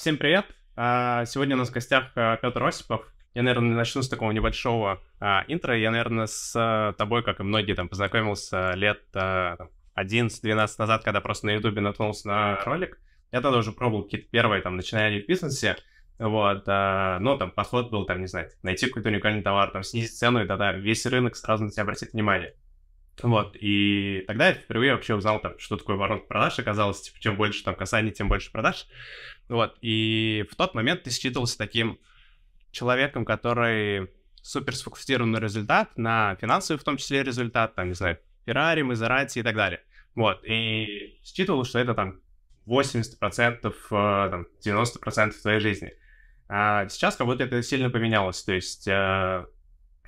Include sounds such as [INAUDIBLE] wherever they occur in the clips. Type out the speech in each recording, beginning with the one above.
Всем привет! А, сегодня у нас в гостях а, Петр Осипов. Я, наверное, начну с такого небольшого а, интро. Я, наверное, с тобой, как и многие, там, познакомился лет 11-12 назад, когда просто на Ютубе наткнулся на ролик. Я тогда уже пробовал какие-то первые, там, начинания в бизнесе. Вот, а, ну, там, подход был, там, не знаю, найти какой-то уникальный товар, там, снизить цену, и тогда весь рынок сразу на тебя обратит внимание. Вот, и тогда я впервые вообще узнал, там, что такое воронка продаж, оказалось, типа, чем больше там касаний, тем больше продаж. Вот, и в тот момент ты считывался таким человеком, который супер сфокусирован на результат, на финансовый в том числе результат, там, не знаю, Феррари, Мазерати и так далее. Вот, и считывал, что это там 80%, э, там, 90% твоей жизни. А сейчас как будто это сильно поменялось, то есть э,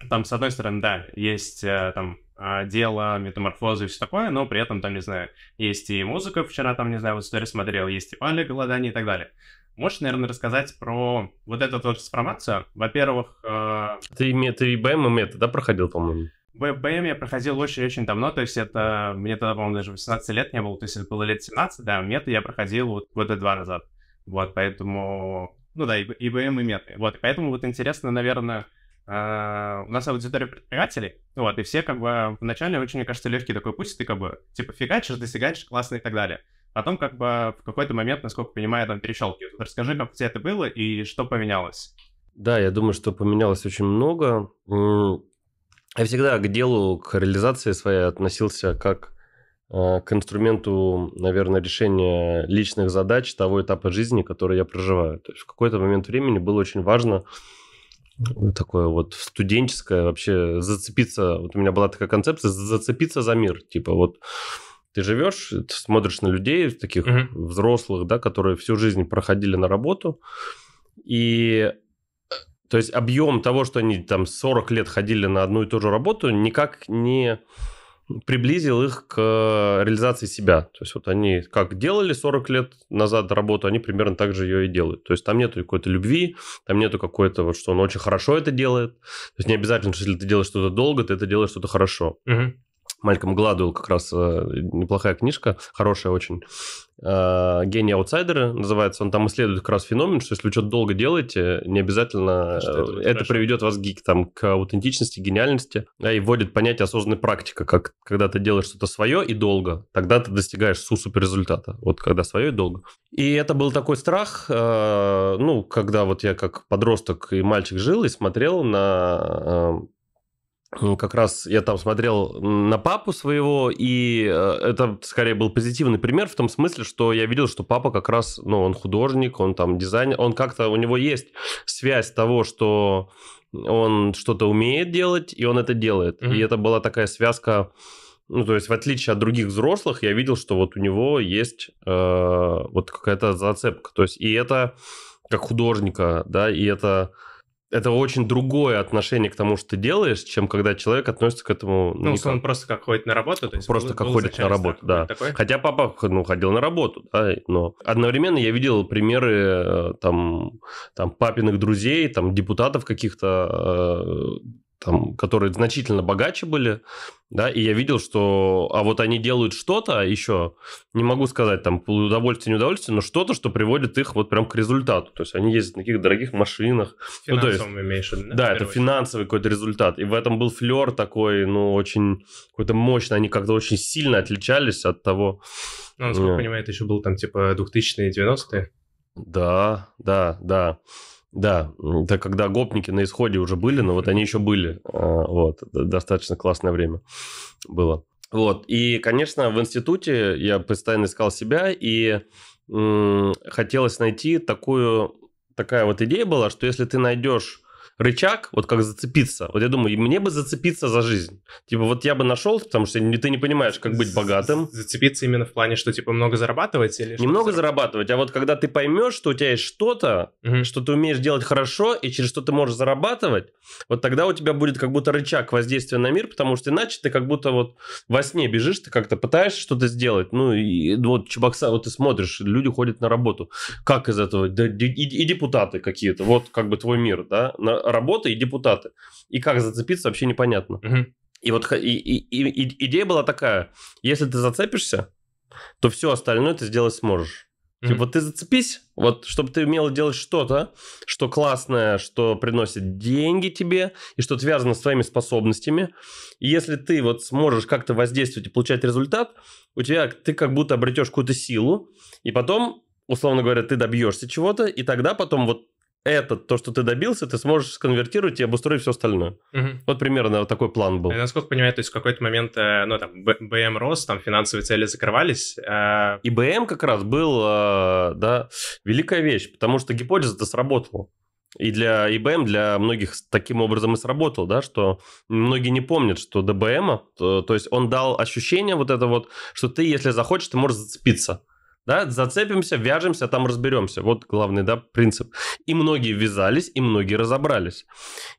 там, с одной стороны, да, есть э, там а, дело, метаморфозы и все такое, но при этом там, не знаю, есть и музыка, вчера там, не знаю, вот историю смотрел, есть и пали, голодание и так далее. Можешь, наверное, рассказать про вот эту трансформацию? Во-первых... Э... Ты, ты и БМ, и мета, да, проходил, по-моему? БМ я проходил очень-очень давно, то есть это... Мне тогда, по-моему, даже 18 лет не было, то есть это было лет 17, да, мета я проходил вот года два назад. Вот, поэтому... Ну да, и, и БМ, и мета. Вот, поэтому вот интересно, наверное, а, у нас аудитория предпринимателей, вот, и все как бы вначале очень, мне кажется, легкий такой путь, ты как бы, типа, фигачишь, досягаешь, классно и так далее. Потом как бы в какой-то момент, насколько понимаю, там перещелки. Расскажи, как у тебя это было и что поменялось? Да, я думаю, что поменялось очень много. Я всегда к делу, к реализации своей относился как а, к инструменту, наверное, решения личных задач того этапа жизни, который я проживаю. То есть в какой-то момент времени было очень важно такое вот студенческое вообще зацепиться. Вот у меня была такая концепция зацепиться за мир. Типа вот ты живешь, ты смотришь на людей, таких угу. uh взрослых, да, которые всю жизнь проходили на работу. И то есть объем того, что они там 40 лет ходили на одну и ту же работу, никак не приблизил их к э, реализации себя. То есть вот они как делали 40 лет назад работу, они примерно так же ее и делают. То есть там нету какой-то любви, там нету какой-то вот, что он очень хорошо это делает. То есть не обязательно, что если ты делаешь что-то долго, ты это делаешь что-то хорошо. Угу. Мальком Гладуэлл как раз э, неплохая книжка, хорошая очень. Э, «Гений аутсайдера» называется. Он там исследует как раз феномен, что если вы что-то долго делаете, не обязательно а э, это, это приведет вас гик там, к аутентичности, гениальности. И вводит понятие осознанной практика, как когда ты делаешь что-то свое и долго, тогда ты достигаешь супер результата. Вот когда свое и долго. И это был такой страх, ну, когда вот я как подросток и мальчик жил и смотрел на ну, как раз я там смотрел на папу своего, и э, это скорее был позитивный пример в том смысле, что я видел, что папа как раз, ну, он художник, он там дизайнер, он как-то, у него есть связь того, что он что-то умеет делать, и он это делает. Mm-hmm. И это была такая связка, ну, то есть в отличие от других взрослых, я видел, что вот у него есть э, вот какая-то зацепка. То есть и это как художника, да, и это это очень другое отношение к тому, что ты делаешь, чем когда человек относится к этому... Ну, ну он просто как ходит на работу. То есть просто был, как был ходит на работу, да. Такой? Хотя папа ну, ходил на работу, да, но одновременно я видел примеры э, там, там папиных друзей, там депутатов каких-то, э, там, которые значительно богаче были, да, и я видел, что, а вот они делают что-то еще, не могу сказать, там, удовольствие, неудовольствие, но что-то, что приводит их вот прям к результату, то есть они ездят на каких дорогих машинах. Финансовым ну, то есть, имеешь, да? Да, это финансовый какой-то результат, и в этом был флер такой, ну, очень какой-то мощный, они как-то очень сильно отличались от того... Ну, насколько yeah. я понимаю, это еще был там, типа, 2000-е, 90-е? Да, да, да. Да, это когда гопники на исходе уже были, но вот они еще были. А, вот, достаточно классное время было. Вот, и, конечно, в институте я постоянно искал себя, и м- хотелось найти такую... Такая вот идея была, что если ты найдешь рычаг, вот как зацепиться. Вот я думаю, мне бы зацепиться за жизнь. Типа вот я бы нашел, потому что ты не понимаешь, как быть богатым. Зацепиться именно в плане, что типа много зарабатывать или... Немного зарабатывать, а вот когда ты поймешь, что у тебя есть что-то, угу. что ты умеешь делать хорошо и через что ты можешь зарабатывать, вот тогда у тебя будет как будто рычаг воздействия на мир, потому что иначе ты как будто вот во сне бежишь, ты как-то пытаешься что-то сделать, ну и вот Чебокса, вот ты смотришь, люди ходят на работу. Как из этого? Да, и, и депутаты какие-то, вот как бы твой мир, да? работа и депутаты. И как зацепиться, вообще непонятно. Угу. И вот и, и, и, идея была такая: если ты зацепишься, то все остальное ты сделать сможешь. Mm-hmm. Типа ты зацепись, вот чтобы ты умела делать что-то, что классное, что приносит деньги тебе, и что связано с твоими способностями. И если ты вот сможешь как-то воздействовать и получать результат, у тебя ты как будто обретешь какую-то силу, и потом, условно говоря, ты добьешься чего-то, и тогда потом вот этот, то, что ты добился, ты сможешь сконвертировать и обустроить все остальное. Угу. Вот примерно вот такой план был. Я, насколько понимаю, то есть в какой-то момент, э, ну, там, БМ рос, там финансовые цели закрывались. А... И БМ как раз был, э, да, великая вещь, потому что гипотеза-то сработала. И для ИБМ, для многих таким образом и сработал, да, что многие не помнят, что ДБМ, то, э, то есть он дал ощущение вот это вот, что ты, если захочешь, ты можешь зацепиться да, зацепимся, вяжемся, там разберемся. Вот главный, да, принцип. И многие вязались, и многие разобрались.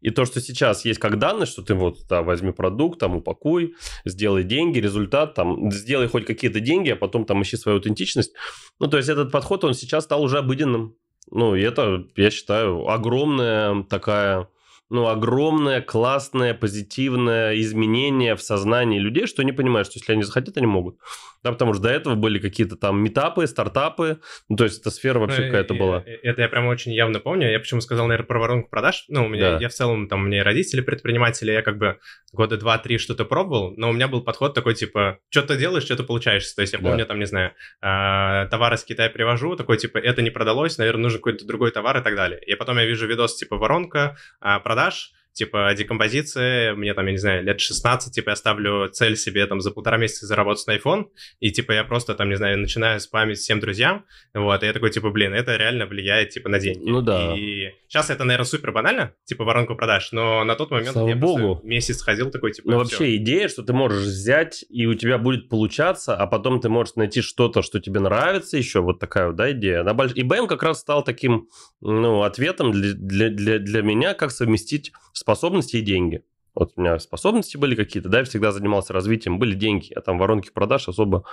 И то, что сейчас есть как данность, что ты вот, да, возьми продукт, там, упакуй, сделай деньги, результат, там, сделай хоть какие-то деньги, а потом там ищи свою аутентичность. Ну, то есть этот подход, он сейчас стал уже обыденным. Ну, и это, я считаю, огромная такая ну, огромное, классное, позитивное изменение в сознании людей, что они понимают, что если они захотят, они могут. Да, потому что до этого были какие-то там метапы, стартапы. Ну, то есть эта сфера вообще ну, какая-то была. Это я прям очень явно помню. Я почему сказал, наверное, про воронку продаж. Ну, у меня, да. я в целом, там, у меня родители предприниматели, я как бы года два-три что-то пробовал, но у меня был подход такой, типа, что то делаешь, что то получаешься. То есть я помню, там, не знаю, а, товары с Китая привожу, такой, типа, это не продалось, наверное, нужен какой-то другой товар и так далее. И потом я вижу видос, типа, воронка а, продаж, типа, декомпозиция, мне там, я не знаю, лет 16, типа, я ставлю цель себе там за полтора месяца заработать на iPhone, и, типа, я просто там, не знаю, начинаю спамить всем друзьям, вот, и я такой, типа, блин, это реально влияет, типа, на деньги. Ну да. И сейчас это, наверное, супер банально, типа, воронку продаж, но на тот момент Слава я богу. месяц ходил такой, типа, Ну вообще идея, что ты можешь взять, и у тебя будет получаться, а потом ты можешь найти что-то, что тебе нравится еще, вот такая вот, да, идея. Она больш... И BM как раз стал таким, ну, ответом для, для, для, для меня, как совместить с способности и деньги. Вот у меня способности были какие-то, да, я всегда занимался развитием, были деньги. Я а там воронки продаж особо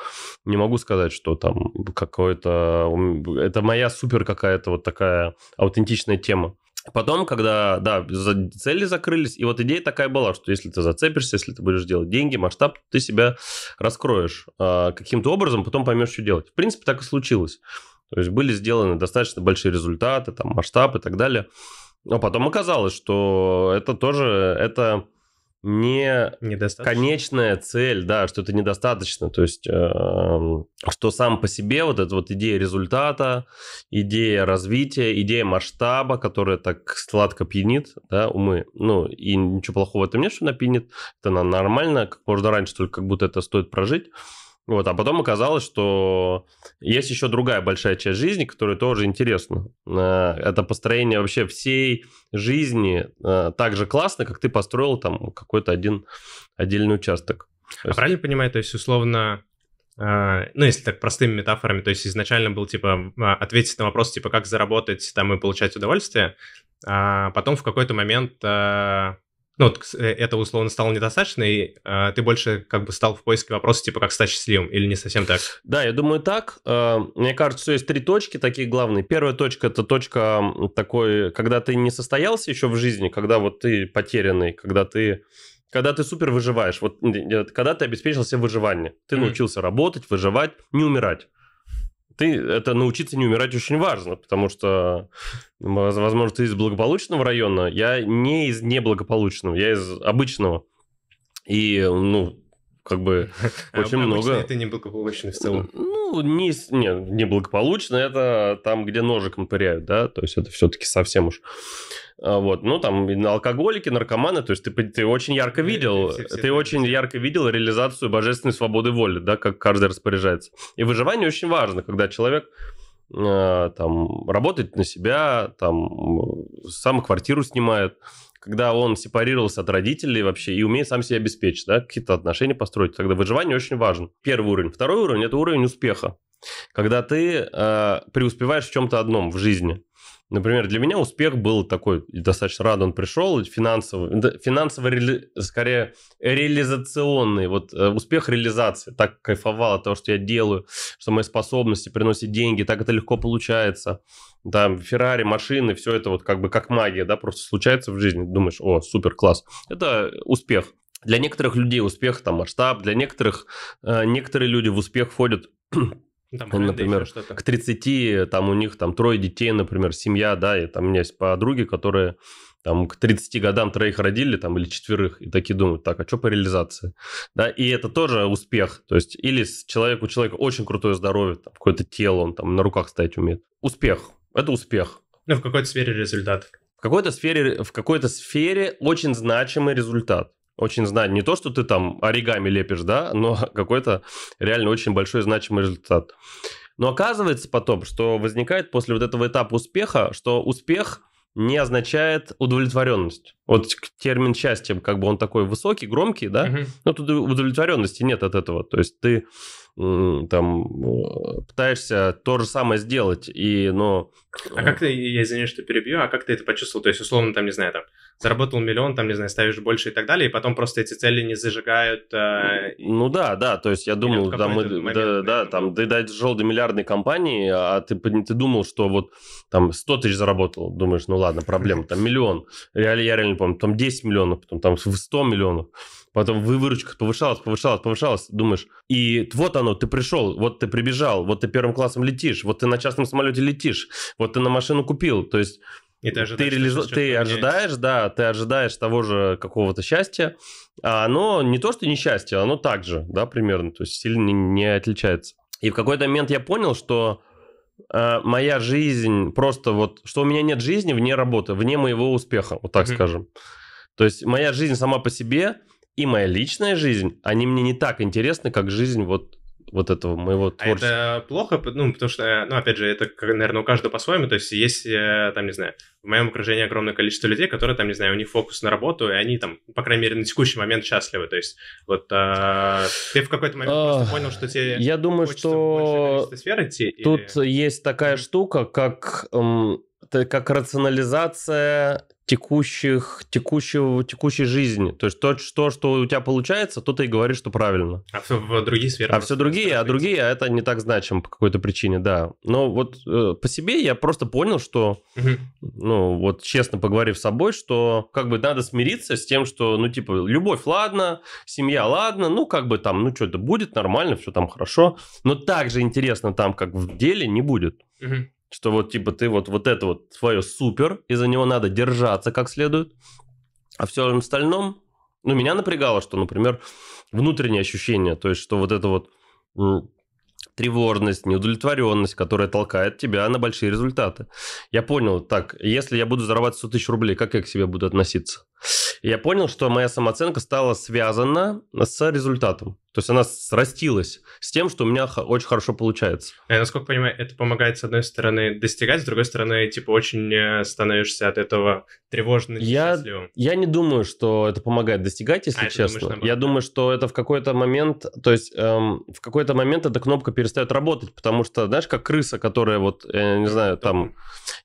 не могу сказать, что там какое-то... Это моя супер какая-то вот такая аутентичная тема. Потом, когда, да, цели закрылись, и вот идея такая была, что если ты зацепишься, если ты будешь делать деньги, масштаб, ты себя раскроешь э, каким-то образом, потом поймешь, что делать. В принципе, так и случилось. То есть были сделаны достаточно большие результаты, там масштаб и так далее. Но потом оказалось, что это тоже, это не конечная цель, да, что это недостаточно, то есть э, что сам по себе вот эта вот идея результата, идея развития, идея масштаба, которая так сладко пьянит, да, умы, ну и ничего плохого в этом нет, что она пьянит, это нормально, как можно раньше, только как будто это стоит прожить, вот, а потом оказалось, что есть еще другая большая часть жизни, которая тоже интересна. А, это построение вообще всей жизни а, так же классно, как ты построил там какой-то один отдельный участок. А правильно понимаю, то есть условно а, ну, если так простыми метафорами, то есть изначально был, типа, ответить на вопрос, типа, как заработать там и получать удовольствие, а потом в какой-то момент ну, вот э, этого условно стало недостаточно, и э, ты больше как бы стал в поиске вопроса, типа, как стать счастливым, или не совсем так? Да, я думаю так. А, мне кажется, что есть три точки такие главные. Первая точка – это точка такой, когда ты не состоялся еще в жизни, когда вот ты потерянный, когда ты когда ты супер выживаешь, вот когда ты обеспечил себе выживание, ты mm-hmm. научился работать, выживать, не умирать ты, это научиться не умирать очень важно, потому что, возможно, ты из благополучного района, я не из неблагополучного, я из обычного. И, ну, как бы [LAUGHS] а очень много. это неблагополучно в целом. Ну, не, не, неблагополучно, это там, где ножиком пыряют, да, то есть это все-таки совсем уж... А, вот, ну, там алкоголики, наркоманы, то есть ты, ты очень ярко э, э, видел, все, все, ты все, очень все. ярко видел реализацию божественной свободы воли, да, как каждый распоряжается. И выживание очень важно, когда человек а, там работает на себя, там э, сам квартиру снимает, когда он сепарировался от родителей вообще и умеет сам себя обеспечить, да, какие-то отношения построить. Тогда выживание очень важно. Первый уровень. Второй уровень – это уровень успеха. Когда ты э, преуспеваешь в чем-то одном в жизни. Например, для меня успех был такой, достаточно рад он пришел, финансовый, финансово, скорее, реализационный, вот э, успех реализации. Так кайфовал от того, что я делаю, что мои способности приносят деньги, так это легко получается. Там Феррари, машины, все это вот как бы как магия, да, просто случается в жизни. Думаешь, о, супер, класс. Это успех. Для некоторых людей успех там масштаб, для некоторых, э, некоторые люди в успех входят ну, там ну, например, к 30, там у них там трое детей, например, семья, да, и там у меня есть подруги, которые там к 30 годам троих родили, там, или четверых, и такие думают, так, а что по реализации? Да, и это тоже успех, то есть, или человек, у человека очень крутое здоровье, там, какое-то тело, он там на руках стоять умеет. Успех, это успех. Ну, в какой-то сфере результат. В какой-то сфере, в какой-то сфере очень значимый результат очень знать Не то, что ты там оригами лепишь, да, но [LAUGHS] какой-то реально очень большой значимый результат. Но оказывается потом, что возникает после вот этого этапа успеха, что успех не означает удовлетворенность. Вот термин счастье, как бы он такой высокий, громкий, да, угу. но тут удовлетворенности нет от этого. То есть ты там э, пытаешься то же самое сделать, и, но... А как ты, я извиняюсь, что перебью, а как ты это почувствовал? То есть, условно, там, не знаю, там, заработал миллион, там, не знаю, ставишь больше и так далее, и потом просто эти цели не зажигают. Э, ну и... да, да, то есть я думал, да мы, момент, да, да, там, ты дошел до миллиардной компании, а ты, ты думал, что вот там 100 тысяч заработал, думаешь, ну ладно, проблема, там миллион, реально, я реально помню, там 10 миллионов, потом там 100 миллионов, потом выручка повышалась, повышалась, повышалась, думаешь, и вот оно, ты пришел, вот ты прибежал, вот ты первым классом летишь, вот ты на частном самолете летишь, вот ты на машину купил, то есть и ты ожидаешь, ты, реализ... ты ожидаешь, да, ты ожидаешь того же какого-то счастья, а оно не то, что несчастье, оно так же, да, примерно, то есть сильно не, отличается. И в какой-то момент я понял, что э, моя жизнь просто вот, что у меня нет жизни вне работы, вне моего успеха, вот так mm-hmm. скажем. То есть моя жизнь сама по себе и моя личная жизнь, они мне не так интересны, как жизнь вот вот этого моего творчества. А это плохо, ну, потому что, ну, опять же, это, наверное, у каждого по-своему, то есть есть, э, там, не знаю, в моем окружении огромное количество людей, которые, там, не знаю, у них фокус на работу, и они там, по крайней мере, на текущий момент счастливы, то есть вот а, ты в какой-то момент а, просто понял, что тебе Я думаю, что сфер идти, тут или... есть такая штука, как... Эм, это как рационализация текущих, текущего, текущей жизни. То есть то, что, что у тебя получается, то ты и говоришь, что правильно. А все в другие сферы. А все другие, а другие, а это не так значимо по какой-то причине, да. Но вот э, по себе я просто понял, что, угу. ну вот честно поговорив с собой, что как бы надо смириться с тем, что, ну типа, любовь, ладно, семья, ладно, ну как бы там, ну что-то будет нормально, все там хорошо, но так же интересно там, как в деле, не будет. Угу что вот типа ты вот, вот это вот твое супер, и за него надо держаться как следует, а все остальном, ну, меня напрягало, что, например, внутренние ощущения, то есть, что вот это вот тревожность, неудовлетворенность, которая толкает тебя на большие результаты. Я понял, так, если я буду зарабатывать 100 тысяч рублей, как я к себе буду относиться? я понял, что моя самооценка стала связана с результатом. То есть она срастилась с тем, что у меня очень хорошо получается. Я, насколько понимаю, это помогает, с одной стороны, достигать, с другой стороны, типа, очень э, становишься от этого тревожным я, Я не думаю, что это помогает достигать, если а, честно. Думаешь, я думаю, что это в какой-то момент, то есть эм, в какой-то момент эта кнопка перестает работать, потому что, знаешь, как крыса, которая вот, э, я не знаю, там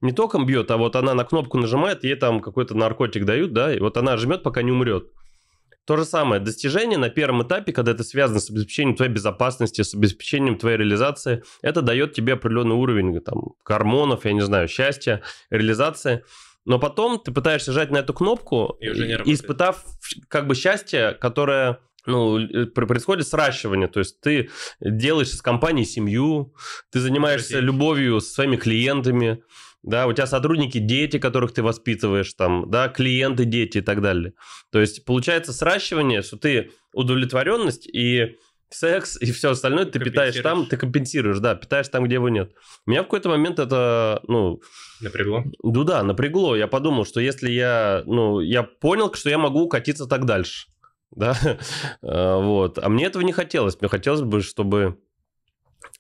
не током бьет, а вот она на кнопку нажимает, ей там какой-то наркотик дают, да, и вот она жмет, пока не умрет. То же самое, достижение на первом этапе, когда это связано с обеспечением твоей безопасности, с обеспечением твоей реализации, это дает тебе определенный уровень там, гормонов, я не знаю, счастья, реализации. Но потом ты пытаешься жать на эту кнопку, и испытав как бы счастье, которое ну, происходит сращивание, то есть ты делаешь с компанией семью, ты занимаешься любовью со своими клиентами, да, у тебя сотрудники, дети, которых ты воспитываешь, там, да, клиенты, дети и так далее. То есть получается сращивание, что ты удовлетворенность и секс и все остальное ты питаешь там, ты компенсируешь, да, питаешь там, где его нет. Меня в какой-то момент это, ну... Напрягло? Ну да, напрягло. Я подумал, что если я, ну, я понял, что я могу укатиться так дальше, [LAUGHS] да, э, вот. А мне этого не хотелось. Мне хотелось бы, чтобы,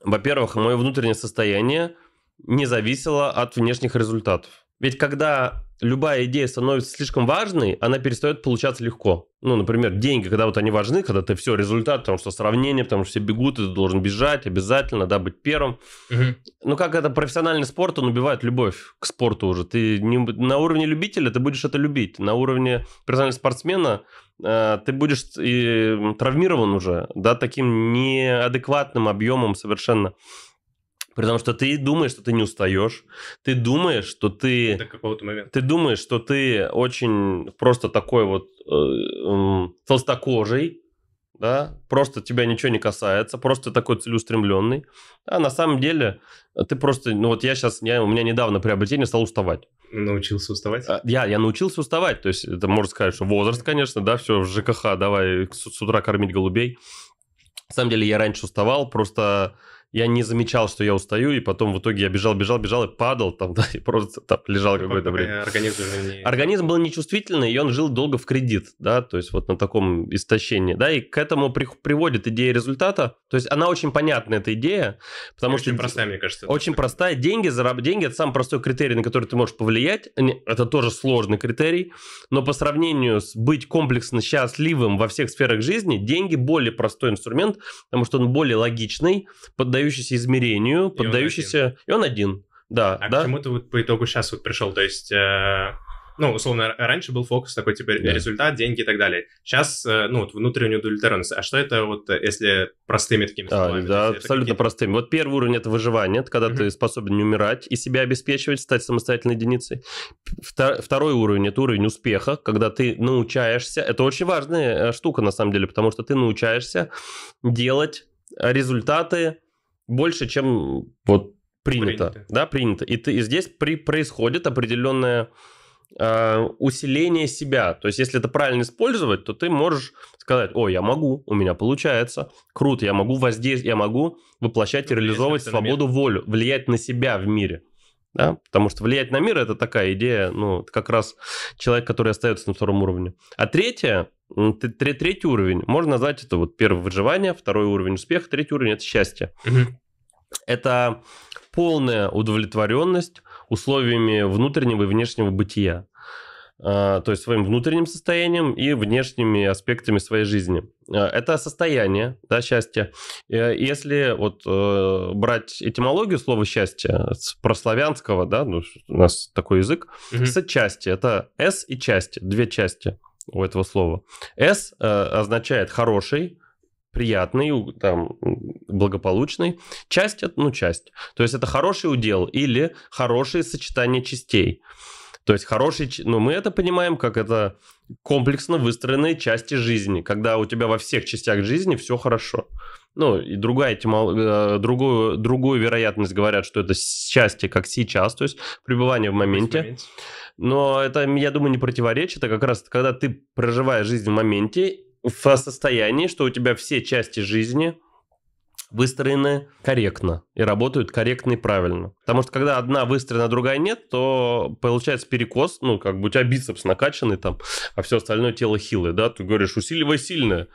во-первых, мое внутреннее состояние, не зависело от внешних результатов. Ведь когда любая идея становится слишком важной, она перестает получаться легко. Ну, например, деньги, когда вот они важны, когда ты все, результат, потому что сравнение, потому что все бегут, и ты должен бежать обязательно, да, быть первым. Угу. Ну, как это профессиональный спорт, он убивает любовь к спорту уже. Ты не, на уровне любителя ты будешь это любить, на уровне профессионального спортсмена э, ты будешь и травмирован уже, да, таким неадекватным объемом совершенно Потому что ты думаешь, что ты не устаешь, ты думаешь, что ты... До какого-то момента. Ты думаешь, что ты очень просто такой вот э, толстокожий, да, просто тебя ничего не касается, просто такой целеустремленный. А на самом деле э, ты просто, ну вот я сейчас, я, у меня недавно приобретение стал уставать. Научился уставать? Э, я, я научился уставать, то есть это можно сказать, что возраст, конечно, да, все, в ЖКХ, давай с, с утра кормить голубей. На самом деле я раньше уставал, просто я не замечал, что я устаю, и потом в итоге я бежал, бежал, бежал и падал там, [LAUGHS] да, и просто там лежал какое-то время. Организм, не... Организм был нечувствительный, и он жил долго в кредит, да, то есть вот на таком истощении, да, и к этому при, приводит идея результата, то есть она очень понятна, эта идея, потому и что... Очень простая, мне кажется. Очень простая, деньги, зараб... деньги это самый простой критерий, на который ты можешь повлиять, это тоже сложный критерий, но по сравнению с быть комплексно счастливым во всех сферах жизни, деньги более простой инструмент, потому что он более логичный, поддает поддающийся измерению, и поддающийся... Он и он один. Да, а да? к чему ты вот по итогу сейчас вот пришел? То есть... Э ну, условно, раньше был фокус такой, типа, да. результат, деньги и так далее. Сейчас, э, ну, вот внутренняя удовлетворенность. А что это вот, э, если простыми такими а, словами? А, да, абсолютно простыми. Вот первый уровень – это выживание, это когда uh-huh. ты способен не умирать и себя обеспечивать, стать самостоятельной единицей. Второй уровень – это уровень успеха, когда ты научаешься. Это очень важная э, штука, на самом деле, потому что ты научаешься делать результаты больше, чем вот принято. принято. Да, принято. И, ты, и здесь при, происходит определенное э, усиление себя. То есть, если это правильно использовать, то ты можешь сказать, о, я могу, у меня получается, круто, я могу воздействовать, я могу воплощать и реализовывать свободу, волю, влиять на себя в мире да, потому что влиять на мир это такая идея, ну, как раз человек, который остается на втором уровне. А третье, третий уровень, можно назвать это вот первый выживание, второй уровень успеха, третий уровень это счастье. Это полная удовлетворенность условиями внутреннего и внешнего бытия. А, то есть своим внутренним состоянием и внешними аспектами своей жизни. А, это состояние, да, счастье. Э, если вот э, брать этимологию слова счастье с прославянского, да, ну, у нас такой язык, угу. сочастие, это с и части, две части у этого слова. С э, означает хороший, приятный, там, благополучный. Часть, ну, часть. То есть это хороший удел или хорошее сочетание частей. То есть хороший, ну мы это понимаем, как это комплексно выстроенные части жизни, когда у тебя во всех частях жизни все хорошо. Ну и другая тема, э, другую, другую вероятность говорят, что это счастье как сейчас, то есть пребывание в моменте. Но это, я думаю, не противоречит, это как раз когда ты проживаешь жизнь в моменте, в состоянии, что у тебя все части жизни выстроены корректно и работают корректно и правильно. Потому что когда одна выстроена, другая нет, то получается перекос, ну, как бы у тебя бицепс накачанный там, а все остальное тело хилое, да, ты говоришь, усиливай сильное,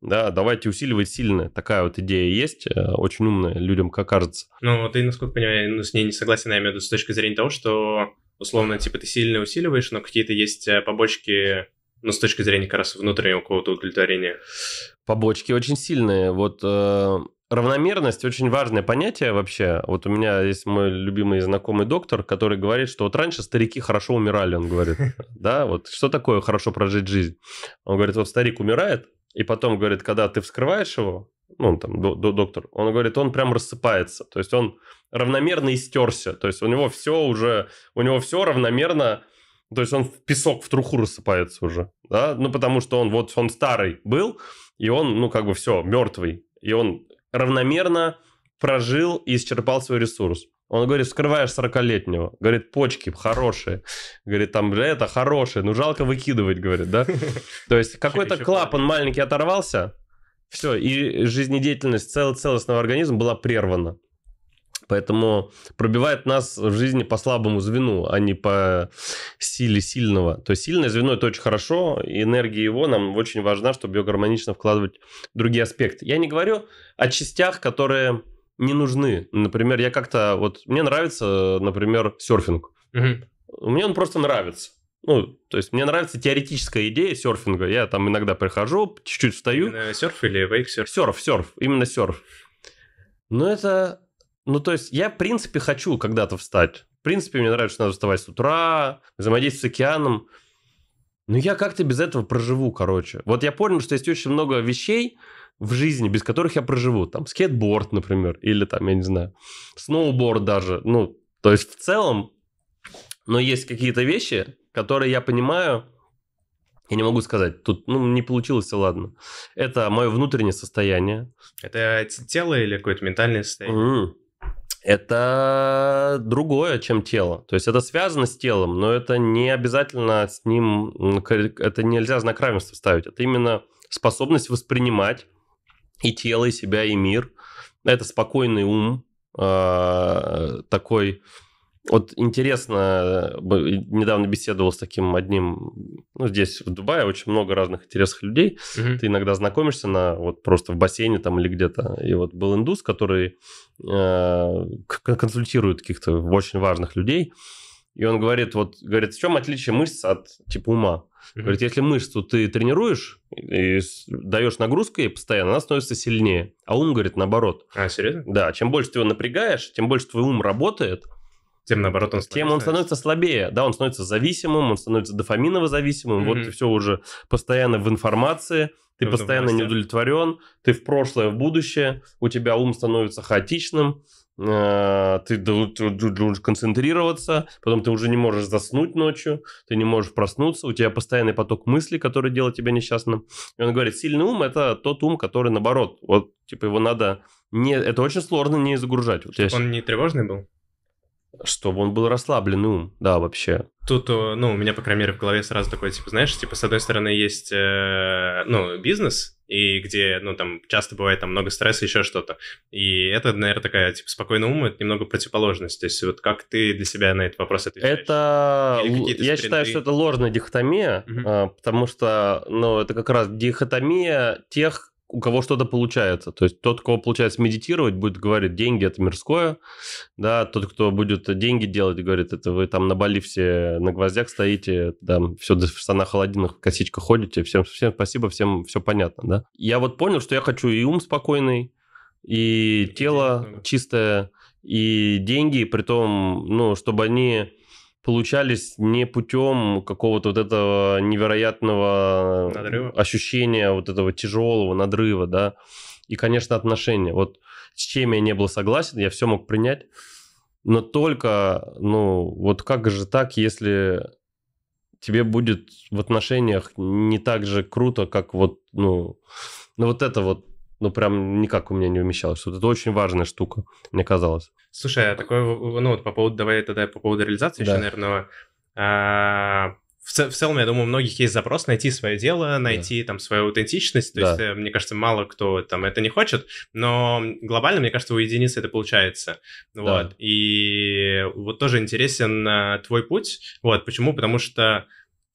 да, давайте усиливать сильное. Такая вот идея есть, э, очень умная людям, как кажется. Ну, ты, насколько понимаю, ну, с ней не согласен, я имею в виду с точки зрения того, что условно, типа, ты сильно усиливаешь, но какие-то есть э, побочки ну, с точки зрения как раз внутреннего какого-то удовлетворения. Побочки очень сильные. Вот э, Равномерность очень важное понятие вообще. Вот у меня есть мой любимый знакомый доктор, который говорит, что вот раньше старики хорошо умирали, он говорит. [LAUGHS] Да, вот что такое хорошо прожить жизнь? Он говорит, вот старик умирает, и потом, говорит, когда ты вскрываешь его, ну, он там, доктор, он говорит, он прям рассыпается. То есть он равномерно истерся. То есть у него все уже, у него все равномерно, то есть он в песок, в труху рассыпается уже. Да? Ну, потому что он вот, он старый был, и он, ну, как бы все, мертвый. И он равномерно прожил и исчерпал свой ресурс. Он говорит, вскрываешь 40-летнего. Говорит, почки хорошие. Говорит, там, бля, это хорошие. Ну, жалко выкидывать, говорит, да? [LAUGHS] То есть какой-то клапан маленький оторвался, все, и жизнедеятельность цел целостного организма была прервана. Поэтому пробивает нас в жизни по слабому звену, а не по силе сильного. То есть сильное звено это очень хорошо, и энергия его нам очень важна, чтобы ее гармонично вкладывать в другие аспекты. Я не говорю о частях, которые не нужны. Например, я как-то вот мне нравится, например, серфинг. Угу. Мне он просто нравится. Ну, то есть мне нравится теоретическая идея серфинга. Я там иногда прихожу, чуть-чуть встаю. Именно серф или вейк серф? Серф, серф, именно серф. Но это ну, то есть я, в принципе, хочу когда-то встать. В принципе, мне нравится, что надо вставать с утра, взаимодействовать с океаном. Но я как-то без этого проживу, короче. Вот я понял, что есть очень много вещей в жизни, без которых я проживу. Там скейтборд, например, или там, я не знаю, сноуборд даже. Ну, то есть в целом, но есть какие-то вещи, которые я понимаю, я не могу сказать, тут ну, не получилось, и ладно. Это мое внутреннее состояние. Это тело или какое-то ментальное состояние? Mm-hmm это другое, чем тело. То есть это связано с телом, но это не обязательно с ним, это нельзя знак равенства ставить. Это именно способность воспринимать и тело, и себя, и мир. Это спокойный ум, а, такой вот интересно, недавно беседовал с таким одним, ну, здесь в Дубае очень много разных интересных людей. Mm-hmm. Ты иногда знакомишься на вот просто в бассейне там или где-то. И вот был индус, который э, консультирует каких-то очень важных людей. И он говорит, вот, говорит, в чем отличие мышц от типа ума? Mm-hmm. Говорит, если мышцу ты тренируешь и даешь нагрузку ей постоянно, она становится сильнее. А ум, говорит, наоборот. А, серьезно? Да, чем больше ты его напрягаешь, тем больше твой ум работает – тем наоборот он становится. Тем он становится слабее, да, он становится зависимым, он становится дофаминово зависимым, mm-hmm. вот ты все уже постоянно в информации, ты, ты постоянно не удовлетворен, ты в прошлое, в будущее, у тебя ум становится хаотичным, э, ты должен концентрироваться, потом ты уже не можешь заснуть ночью, ты не можешь проснуться, у тебя постоянный поток мыслей, который делает тебя несчастным. И он говорит, сильный ум – это тот ум, который наоборот, вот типа его надо не, это очень сложно не загружать. Вот Чтобы я... он не тревожный был? чтобы он был расслабленный ум, да, вообще. Тут, э, ну, у меня, по крайней мере, в голове сразу такое, типа, знаешь, типа, с одной стороны есть, э, ну, бизнес, и где, ну, там, часто бывает там много стресса, еще что-то. И это, наверное, такая, типа, спокойный ум, это немного противоположность. То есть, вот как ты для себя на этот вопрос отвечаешь? Это, я считаю, что это ложная дихотомия, угу. потому что, ну, это как раз дихотомия тех, у кого что-то получается. То есть тот, кого получается медитировать, будет говорить, деньги это мирское, да, тот, кто будет деньги делать, говорит, это вы там на Бали все на гвоздях стоите, там все в штанах холодильных, в косичках ходите, всем, всем спасибо, всем все понятно, да. Я вот понял, что я хочу и ум спокойный, и тело чистое, и деньги, при том, ну, чтобы они получались не путем какого-то вот этого невероятного э, надрыва. ощущения вот этого тяжелого надрыва, да. И, конечно, отношения. Вот с чем я не был согласен, я все мог принять. Но только, ну, вот как же так, если тебе будет в отношениях не так же круто, как вот, ну, ну вот это вот ну, прям никак у меня не умещалось. Вот это очень важная штука, мне казалось. Слушай, а такое, ну, вот по поводу, давай тогда по поводу реализации да. еще, наверное, а, в, цел, в целом, я думаю, у многих есть запрос найти свое дело, найти да. там свою аутентичность. То да. есть, э, мне кажется, мало кто там это не хочет, но глобально, мне кажется, у единицы это получается. Да. Вот. И вот тоже интересен э, твой путь. Вот почему? Потому что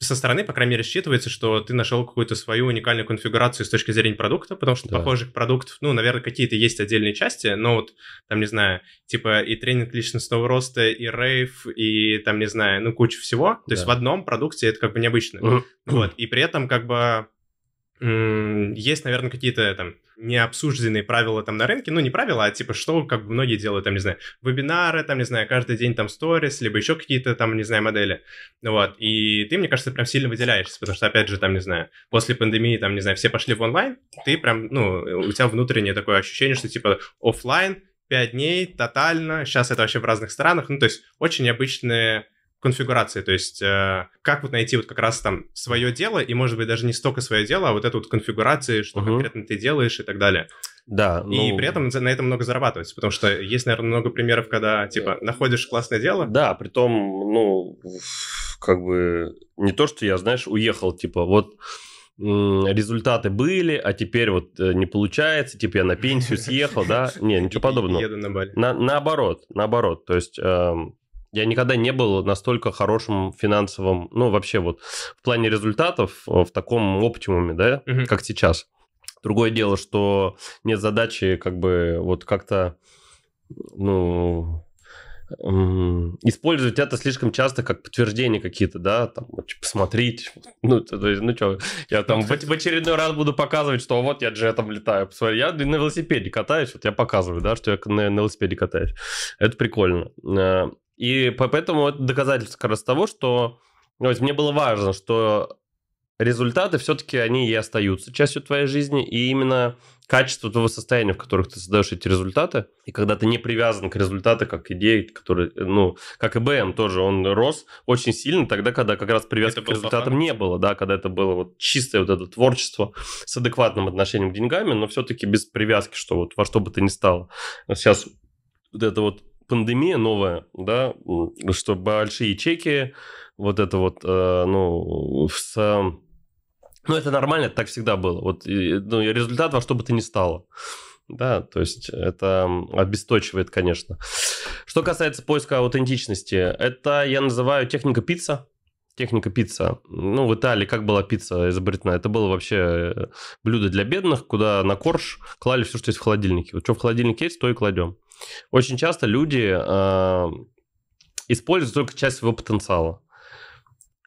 со стороны, по крайней мере, считывается, что ты нашел какую-то свою уникальную конфигурацию с точки зрения продукта, потому что да. похожих продуктов, ну, наверное, какие-то есть отдельные части, но вот, там, не знаю, типа и тренинг личностного роста, и рейв, и там, не знаю, ну, куча всего. То да. есть в одном продукте это как бы необычно. Э. вот, и при этом как бы есть, наверное, какие-то там необсужденные правила там на рынке, ну, не правила, а типа что как бы многие делают, там, не знаю, вебинары, там, не знаю, каждый день там сторис, либо еще какие-то там, не знаю, модели, ну вот, и ты, мне кажется, прям сильно выделяешься, потому что, опять же, там, не знаю, после пандемии, там, не знаю, все пошли в онлайн, ты прям, ну, э, у тебя внутреннее такое ощущение, что типа офлайн, пять дней, тотально, сейчас это вообще в разных странах, ну, то есть очень необычные конфигурации, то есть э, как вот найти вот как раз там свое дело, и может быть даже не столько свое дело, а вот эту вот конфигурации, что угу. конкретно ты делаешь и так далее. Да. Ну... И при этом на этом много зарабатывать, потому что есть, наверное, много примеров, когда, типа, находишь классное дело. Да, при том, ну, как бы не то, что я, знаешь, уехал, типа, вот результаты были, а теперь вот э, не получается, типа я на пенсию [LAUGHS] съехал, да? Не, ничего типа, подобного. Еду на Бали. На, наоборот, наоборот. То есть, эм, я никогда не был настолько хорошим финансовым, ну, вообще вот в плане результатов э, в таком оптимуме, да, угу. как сейчас. Другое дело, что нет задачи как бы вот как-то, ну, использовать это слишком часто как подтверждение какие-то, да, там, посмотреть, типа, ну, то есть, ну что, я там в, в очередной раз буду показывать, что вот я джетом летаю, посмотри, я на велосипеде катаюсь, вот я показываю, да, что я на, на велосипеде катаюсь, это прикольно. Э, и поэтому это доказательство как раз того, что ну, мне было важно, что результаты все-таки они и остаются частью твоей жизни, и именно качество твоего состояния, в которых ты создаешь эти результаты, и когда ты не привязан к результату, как идеи, которые, ну, как и БМ тоже, он рос очень сильно тогда, когда как раз привязки к результатам не было, да, когда это было вот чистое вот это творчество с адекватным отношением к деньгам, но все-таки без привязки, что вот во что бы то ни стало. Сейчас вот это вот пандемия новая, да, что большие чеки, вот это вот, э, ну, с... Ну, это нормально, так всегда было. Вот ну, результат во что бы то ни стало. Да, то есть это обесточивает, конечно. Что касается поиска аутентичности, это я называю техника пицца. Техника пицца. Ну, в Италии как была пицца изобретена? Это было вообще э, блюдо для бедных, куда на корж клали все, что есть в холодильнике. Вот что в холодильнике есть, то и кладем. Очень часто люди э, используют только часть своего потенциала.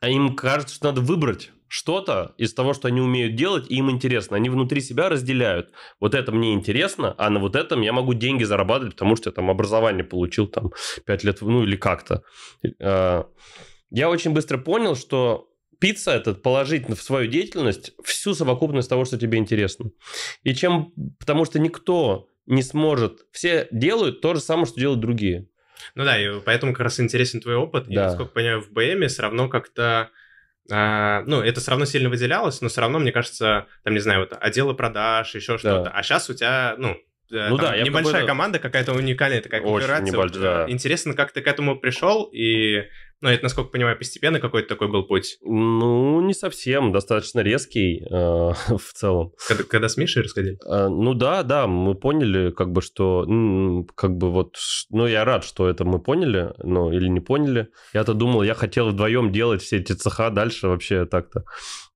А им кажется, что надо выбрать что-то из того, что они умеют делать, и им интересно. Они внутри себя разделяют. Вот это мне интересно, а на вот этом я могу деньги зарабатывать, потому что я там образование получил там 5 лет, ну или как-то. А, я очень быстро понял, что пицца этот положить в свою деятельность всю совокупность того, что тебе интересно. И чем... Потому что никто не сможет. Все делают то же самое, что делают другие. Ну да, и поэтому как раз интересен твой опыт. Да. И, насколько понимаю, в БМе все равно как-то... А, ну, это все равно сильно выделялось, но все равно, мне кажется, там, не знаю, вот отделы продаж, еще что-то. Да. А сейчас у тебя, ну, Э, ну, да, небольшая команда, какая-то уникальная такая кооперация. Очень да. Э, интересно, как ты к этому пришел и ну это, насколько понимаю, постепенно какой-то такой был путь? Ну, не совсем. Достаточно резкий э, [LAUGHS] в целом. Когда, когда с Мишей расходили? Э, ну да, да, мы поняли, как бы, что... Как бы вот... Ну, я рад, что это мы поняли, ну, или не поняли. Я-то думал, я хотел вдвоем делать все эти цеха дальше вообще так-то.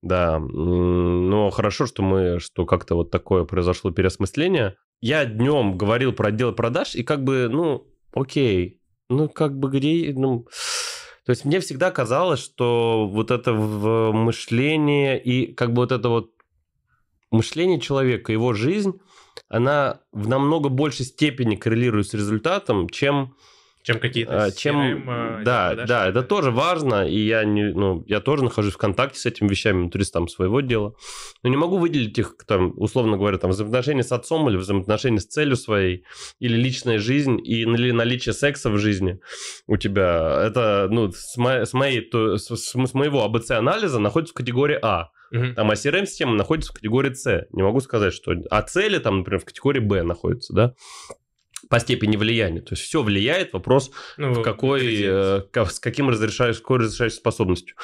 Да, но хорошо, что мы, что как-то вот такое произошло переосмысление я днем говорил про отдел продаж, и как бы, ну, окей, ну, как бы, где, ну... То есть мне всегда казалось, что вот это в мышление и как бы вот это вот мышление человека, его жизнь, она в намного большей степени коррелирует с результатом, чем чем какие-то а, чем типа, да да, это тоже важно и я не ну я тоже нахожусь в контакте с этими вещами ну, туристам своего дела но не могу выделить их там условно говоря там взаимоотношения с отцом или взаимоотношения с целью своей или личная жизнь и или наличие секса в жизни у тебя это ну с, мо, с моей то, с, с моего АБЦ анализа находится в категории А Угу. Там, а CRM-система эм находится в категории С. Не могу сказать, что... А цели там, например, в категории Б находятся, да? по степени влияния. То есть все влияет, вопрос ну, в какой, э, с каким разрешаешь, какой разрешаешь способностью.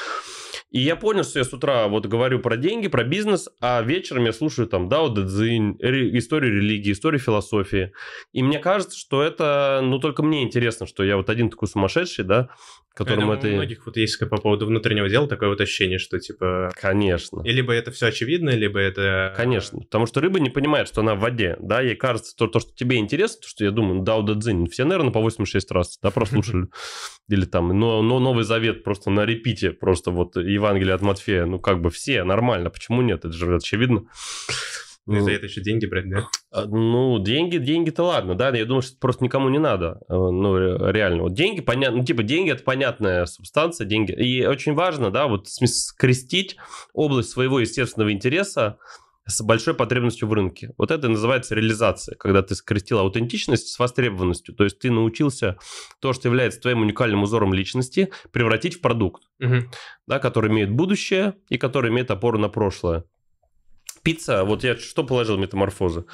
И я понял, что я с утра вот говорю про деньги, про бизнес, а вечером я слушаю там Дао Дэдзин, историю религии, историю философии. И мне кажется, что это, ну, только мне интересно, что я вот один такой сумасшедший, да, которому это... У многих вот есть по поводу внутреннего дела такое вот ощущение, что типа... Конечно. И либо это все очевидно, либо это... Конечно, потому что рыба не понимает, что она в воде, да, ей кажется, то, то что тебе интересно, то, что я думаю, да, ну, да, дзинь, ну, все, наверное, по 86 раз, да, прослушали. [LAUGHS] Или там, но, но Новый Завет просто на репите, просто вот Евангелие от Матфея, ну как бы все, нормально, почему нет, это же очевидно. Ну, ну и за это еще деньги брать, да? А, ну, деньги, деньги-то ладно, да, я думаю, что просто никому не надо, э, ну, реально. Вот деньги, понятно, ну, типа, деньги – это понятная субстанция, деньги. И очень важно, да, вот скрестить область своего естественного интереса с большой потребностью в рынке. Вот это называется реализация, когда ты скрестил аутентичность с востребованностью. То есть ты научился то, что является твоим уникальным узором личности, превратить в продукт, угу. да, который имеет будущее и который имеет опору на прошлое пицца, вот я что положил метаморфозы?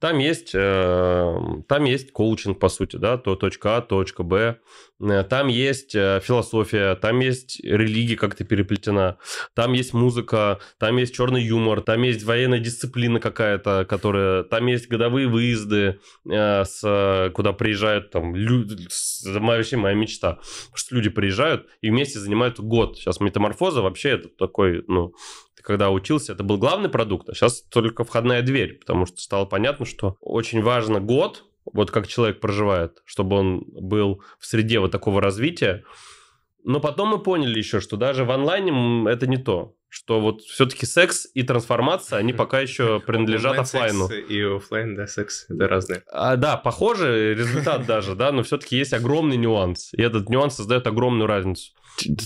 Там есть, э, там есть коучинг, по сути, да, то точка А, точка Б, э, там есть э, философия, там есть религия как-то переплетена, там есть музыка, там есть черный юмор, там есть военная дисциплина какая-то, которая, там есть годовые выезды, с, куда приезжают там люди, вообще моя мечта, что люди приезжают и вместе занимают год. Сейчас метаморфоза вообще это такой, ну, когда учился, это был главный продукт, а сейчас только входная дверь, потому что стало понятно, что очень важно год, вот как человек проживает, чтобы он был в среде вот такого развития. Но потом мы поняли еще, что даже в онлайне это не то что вот все-таки секс и трансформация, они пока еще принадлежат офлайну. И офлайн, да, секс, это разные. А, да, похоже, результат даже, да, но все-таки есть огромный нюанс. И этот нюанс создает огромную разницу.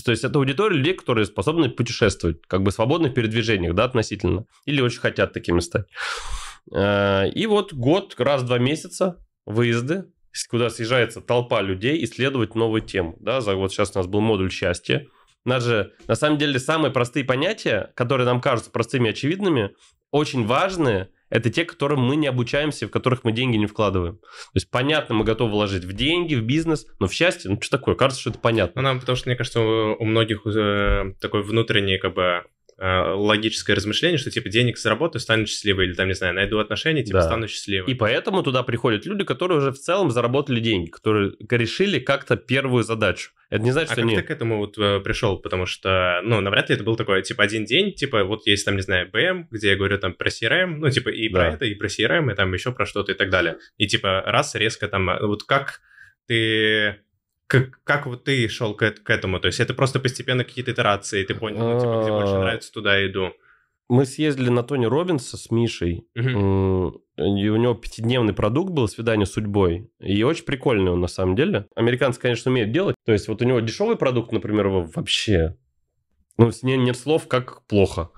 То есть это аудитория людей, которые способны путешествовать, как бы свободны в передвижениях, да, относительно. Или очень хотят такими стать. Э, и вот год, раз в два месяца выезды, куда съезжается толпа людей исследовать новую тему. Да, за, вот сейчас у нас был модуль счастья. У нас же, на самом деле, самые простые понятия, которые нам кажутся простыми и очевидными, очень важные – это те, которым мы не обучаемся, в которых мы деньги не вкладываем. То есть, понятно, мы готовы вложить в деньги, в бизнес, но в счастье, ну что такое, кажется, что это понятно. Ну, нам, потому что, мне кажется, у, многих э, такой внутренний, как бы, Э, логическое размышление, что типа денег заработаю, стану счастливой, или там, не знаю, найду отношения, типа да. стану счастливым. И поэтому туда приходят люди, которые уже в целом заработали деньги, которые решили как-то первую задачу. Это не значит, а что как ты к этому вот э, пришел? Потому что, ну, навряд ли это был такой, типа, один день, типа, вот есть там, не знаю, BM, где я говорю там про CRM, эм», ну, типа, и да. про это, и про CRM, эм», и там еще про что-то и так далее. И типа, раз резко там, э, вот как ты как, как вот ты шел к, к этому? То есть это просто постепенно какие-то итерации, ты понял, ну, типа, больше а. нравится, туда иду. Мы съездили на Тони Робинса с Мишей, и у него пятидневный продукт был «Свидание с судьбой», и очень прикольный он на самом деле. Американцы, конечно, умеют делать, то есть вот у него дешевый продукт, например, вообще, ну, нет, нет слов, как плохо.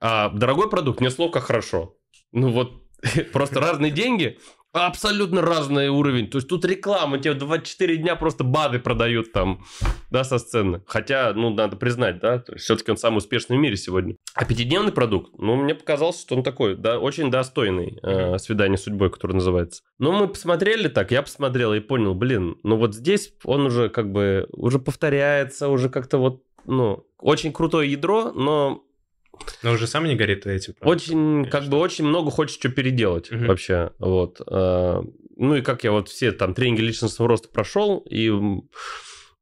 А дорогой продукт, нет слов, как хорошо. Ну вот, [LAUGHS] просто разные деньги, Абсолютно разный уровень. То есть тут реклама, тебе 24 дня просто БАДы продают там, да, со сцены. Хотя, ну, надо признать, да, все-таки он самый успешный в мире сегодня. А пятидневный продукт, ну, мне показалось, что он такой, да, очень достойный э, свидание с судьбой, которое называется. Но ну, мы посмотрели так, я посмотрел и понял, блин, ну вот здесь он уже как бы, уже повторяется, уже как-то вот, ну, очень крутое ядро, но но уже сам не горит этим. Правда, очень, как бы очень много хочет что переделать угу. вообще, вот. Э, ну и как я вот все там тренинги личностного роста прошел, и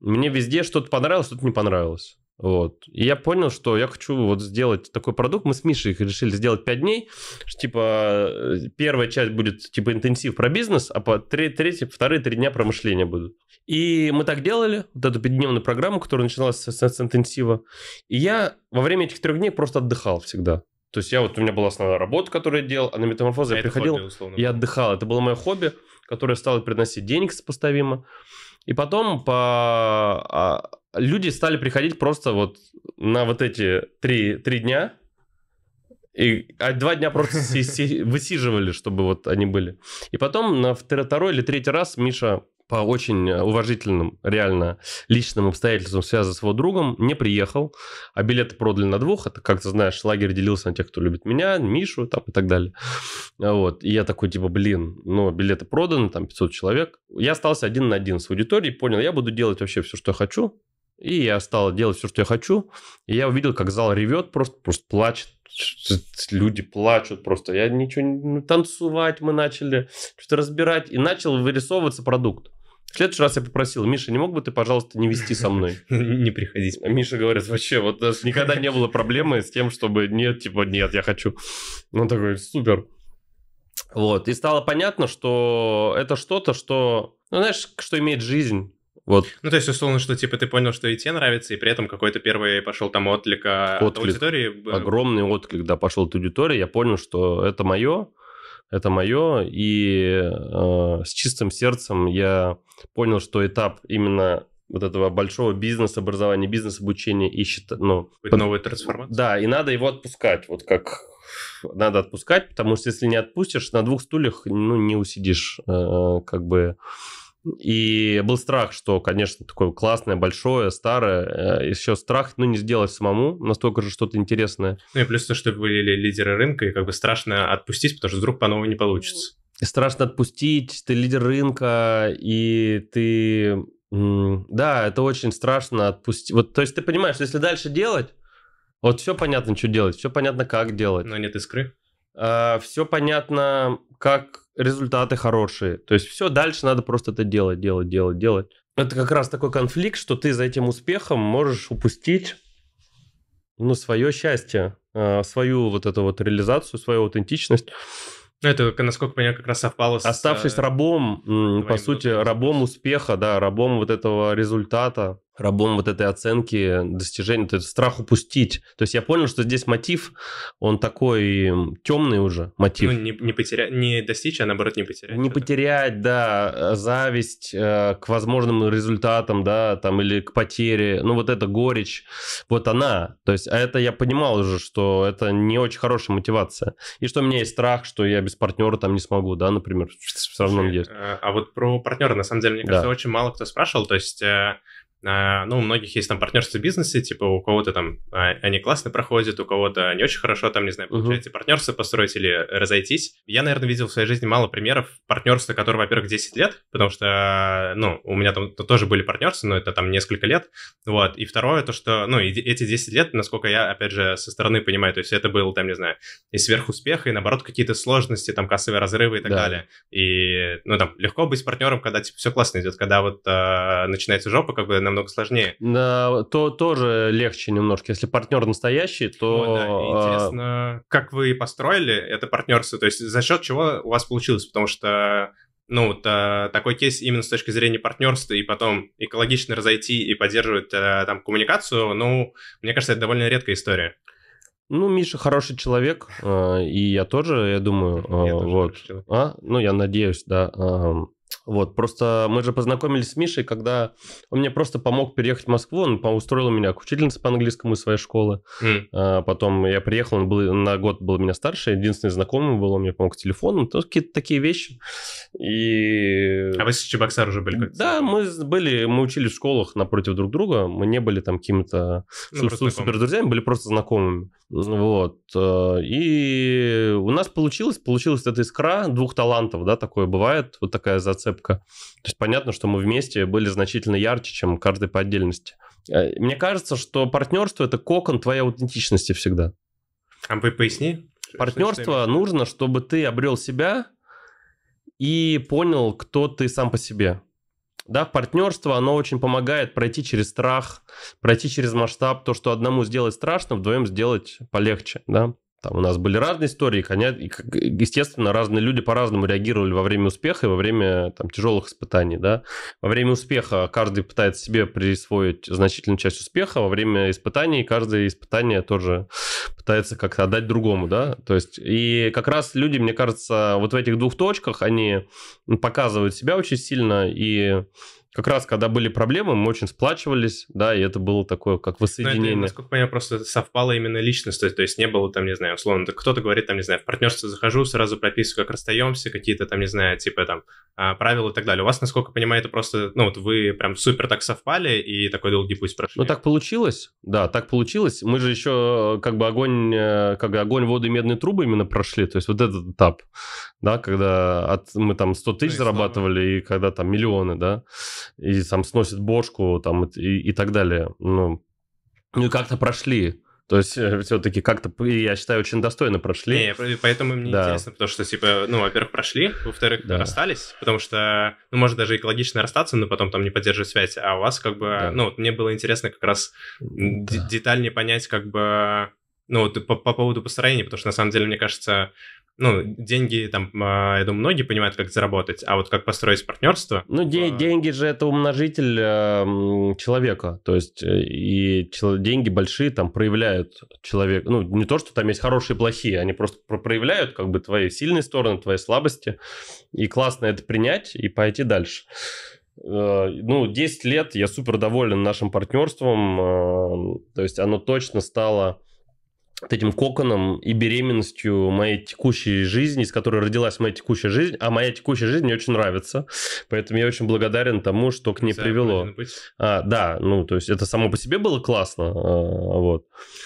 мне везде что-то понравилось, что-то не понравилось. Вот. И я понял, что я хочу вот сделать такой продукт. Мы с Мишей их решили сделать 5 дней. Что, типа, э, первая часть будет, типа, интенсив про бизнес, а по три, третьи, вторые три дня про мышление будут. И мы так делали, вот эту пятидневную программу, которая начиналась с, с, с интенсива. И я во время этих трех дней просто отдыхал всегда. То есть я вот, у меня была основная работа, которую я делал, а на метаморфозу а я приходил, хобби, я отдыхал. Это было мое хобби, которое стало приносить денег сопоставимо. И потом по а, люди стали приходить просто вот на вот эти три, три дня, и а два дня просто высиживали, чтобы вот они были. И потом на второй или третий раз Миша по очень уважительным, реально личным обстоятельствам, связанным с его другом, не приехал, а билеты продали на двух. Это, как ты знаешь, лагерь делился на тех, кто любит меня, Мишу там и так далее. Вот. И я такой, типа, блин, ну, билеты проданы, там 500 человек. Я остался один на один с аудиторией, понял, я буду делать вообще все, что я хочу, и я стал делать все, что я хочу. И я увидел, как зал ревет, просто, просто плачет. Люди плачут просто. Я ничего не... Ну, танцевать мы начали, что-то разбирать. И начал вырисовываться продукт. В следующий раз я попросил, Миша, не мог бы ты, пожалуйста, не вести со мной? [LAUGHS] Не приходить. Миша говорит, вообще, вот даже э, никогда не было проблемы с тем, чтобы нет, типа, нет, я хочу. Он такой, супер. Вот, и стало понятно, что это что-то, что, ну, знаешь, что имеет жизнь вот. Ну, то есть, условно, что, типа, ты понял, что и тебе нравится, и при этом какой-то первый пошел там отклик, а, отклик. от аудитории. Огромный отклик, да, пошел от аудитории. Я понял, что это мое, это мое, и э, с чистым сердцем я понял, что этап именно вот этого большого бизнеса, образования, бизнес-обучения ищет, ну... Под... Новую трансформацию. Да, и надо его отпускать, вот как надо отпускать, потому что если не отпустишь, на двух стульях, ну, не усидишь, э, как бы... И был страх, что, конечно, такое классное, большое, старое. Э, Еще страх, ну, не сделать самому настолько же что-то интересное. Ну и плюс то, что были лидеры рынка, и как бы страшно отпустить, потому что вдруг по новой не получится. И страшно отпустить, ты лидер рынка, и ты... Да, это очень страшно отпустить. Вот, то есть ты понимаешь, если дальше делать, вот все понятно, что делать, все понятно, как делать. Но нет искры. А, все понятно, как результаты хорошие. То есть все, дальше надо просто это делать, делать, делать, делать. Это как раз такой конфликт, что ты за этим успехом можешь упустить ну, свое счастье, а, свою вот эту вот реализацию, свою аутентичность. Ну, это, насколько я как раз совпало с... Оставшись э, рабом, по сути, рабом успеха, да, рабом вот этого результата, рабом вот этой оценки достижений, то есть страх упустить. То есть я понял, что здесь мотив, он такой темный уже мотив. Ну, не, не, потеря... не достичь, а наоборот не потерять. Не потерять, да, э, зависть э, к возможным результатам, да, там, или к потере, ну, вот эта горечь, вот она. То есть а это я понимал уже, что это не очень хорошая мотивация. И что у меня есть страх, что я без партнера там не смогу, да, например, все равно Слушай, есть. Э, а вот про партнера, на самом деле, мне кажется, да. очень мало кто спрашивал, то есть... Э, а, ну, у многих есть там партнерство в бизнесе, типа у кого-то там а, они классно проходят, у кого-то не очень хорошо, там, не знаю, получается uh-huh. партнерство построить или разойтись. Я, наверное, видел в своей жизни мало примеров партнерства, которое, во-первых, 10 лет, потому что, ну, у меня там тоже были партнерства, но это там несколько лет, вот. И второе, то, что, ну, эти 10 лет, насколько я, опять же, со стороны понимаю, то есть это был, там, не знаю, и сверхуспех, и, наоборот, какие-то сложности, там, кассовые разрывы и так да. далее. И, ну, там, легко быть партнером, когда, типа, все классно идет, когда вот э, начинается жопа, как бы, нам намного сложнее. Да, то тоже легче немножко. Если партнер настоящий, то... Ну, да. А, интересно, а... как вы построили это партнерство? То есть за счет чего у вас получилось? Потому что ну, вот, а, такой кейс именно с точки зрения партнерства и потом экологично разойти и поддерживать а, там коммуникацию, ну, мне кажется, это довольно редкая история. Ну, Миша хороший человек, а, и я тоже, я думаю, я вот. а? Ну, я надеюсь, да. Вот, просто мы же познакомились с Мишей, когда он мне просто помог переехать в Москву, он устроил меня к учительнице по английскому из своей школы. Mm. А, потом я приехал, он был на год был меня старше, единственный знакомый был, он мне помог телефоном, то какие-то такие вещи. И... А вы с Чебоксар уже были? Да, мы были, мы учились в школах напротив друг друга, мы не были там какими-то ну, су- супер друзьями, были просто знакомыми. Вот. Э, и у нас получилось, получилась эта искра двух талантов, да, такое бывает, вот такая зацепка ошибка. То есть понятно, что мы вместе были значительно ярче, чем каждый по отдельности. Э, мне кажется, что партнерство это кокон твоей аутентичности всегда. А вы поясни. Партнерство что нужно, чтобы ты обрел себя и понял, кто ты сам по себе. Да, партнерство, оно очень помогает пройти через страх, пройти через масштаб, то, что одному сделать страшно, вдвоем сделать полегче, да. Там у нас были разные истории, и, естественно, разные люди по-разному реагировали во время успеха и во время там, тяжелых испытаний. Да? Во время успеха каждый пытается себе присвоить значительную часть успеха, во время испытаний каждое испытание тоже пытается как-то отдать другому. Да? То есть, и как раз люди, мне кажется, вот в этих двух точках, они ну, показывают себя очень сильно и как раз когда были проблемы, мы очень сплачивались, да, и это было такое, как ну, воссоединение. это, насколько я просто совпало именно личность, то есть, не было там, не знаю, условно, кто-то говорит, там, не знаю, в партнерство захожу, сразу прописываю, как расстаемся, какие-то там, не знаю, типа там а, правила и так далее. У вас, насколько я понимаю, это просто, ну, вот вы прям супер так совпали и такой долгий путь прошли. Ну, так получилось, да, так получилось. Мы же еще э, как бы огонь, э, как бы огонь, воду и медные трубы именно прошли, то есть вот этот этап, да, когда от, мы там 100 тысяч ну, зарабатывали, и когда там миллионы, да и там сносит бошку там, и, и так далее. Ну, ну и как-то прошли. То есть, э, все-таки как-то, я считаю, очень достойно прошли. Не, поэтому мне да. интересно, потому что, типа, ну, во-первых, прошли, во-вторых, да. расстались, потому что, ну, может, даже экологично расстаться, но потом там не поддерживать связь, а у вас как бы, да. ну, вот мне было интересно как раз да. детальнее понять, как бы, ну, вот по, по поводу построения, потому что, на самом деле, мне кажется, ну, деньги там, а, я думаю, многие понимают, как заработать, а вот как построить партнерство. Ну, де- а. деньги же это умножитель э, человека, то есть э, и чел- деньги большие там проявляют человека. ну, не то, что там есть хорошие и плохие, они просто проявляют как бы твои сильные стороны, твои слабости, и классно это принять и пойти дальше. Э, ну, 10 лет я супер доволен нашим партнерством, э, то есть оно точно стало этим коконом и беременностью моей текущей жизни, из которой родилась моя текущая жизнь, а моя текущая жизнь мне очень нравится, поэтому я очень благодарен тому, что к ней Все привело. А, да, ну то есть это само по себе было классно, а, вот.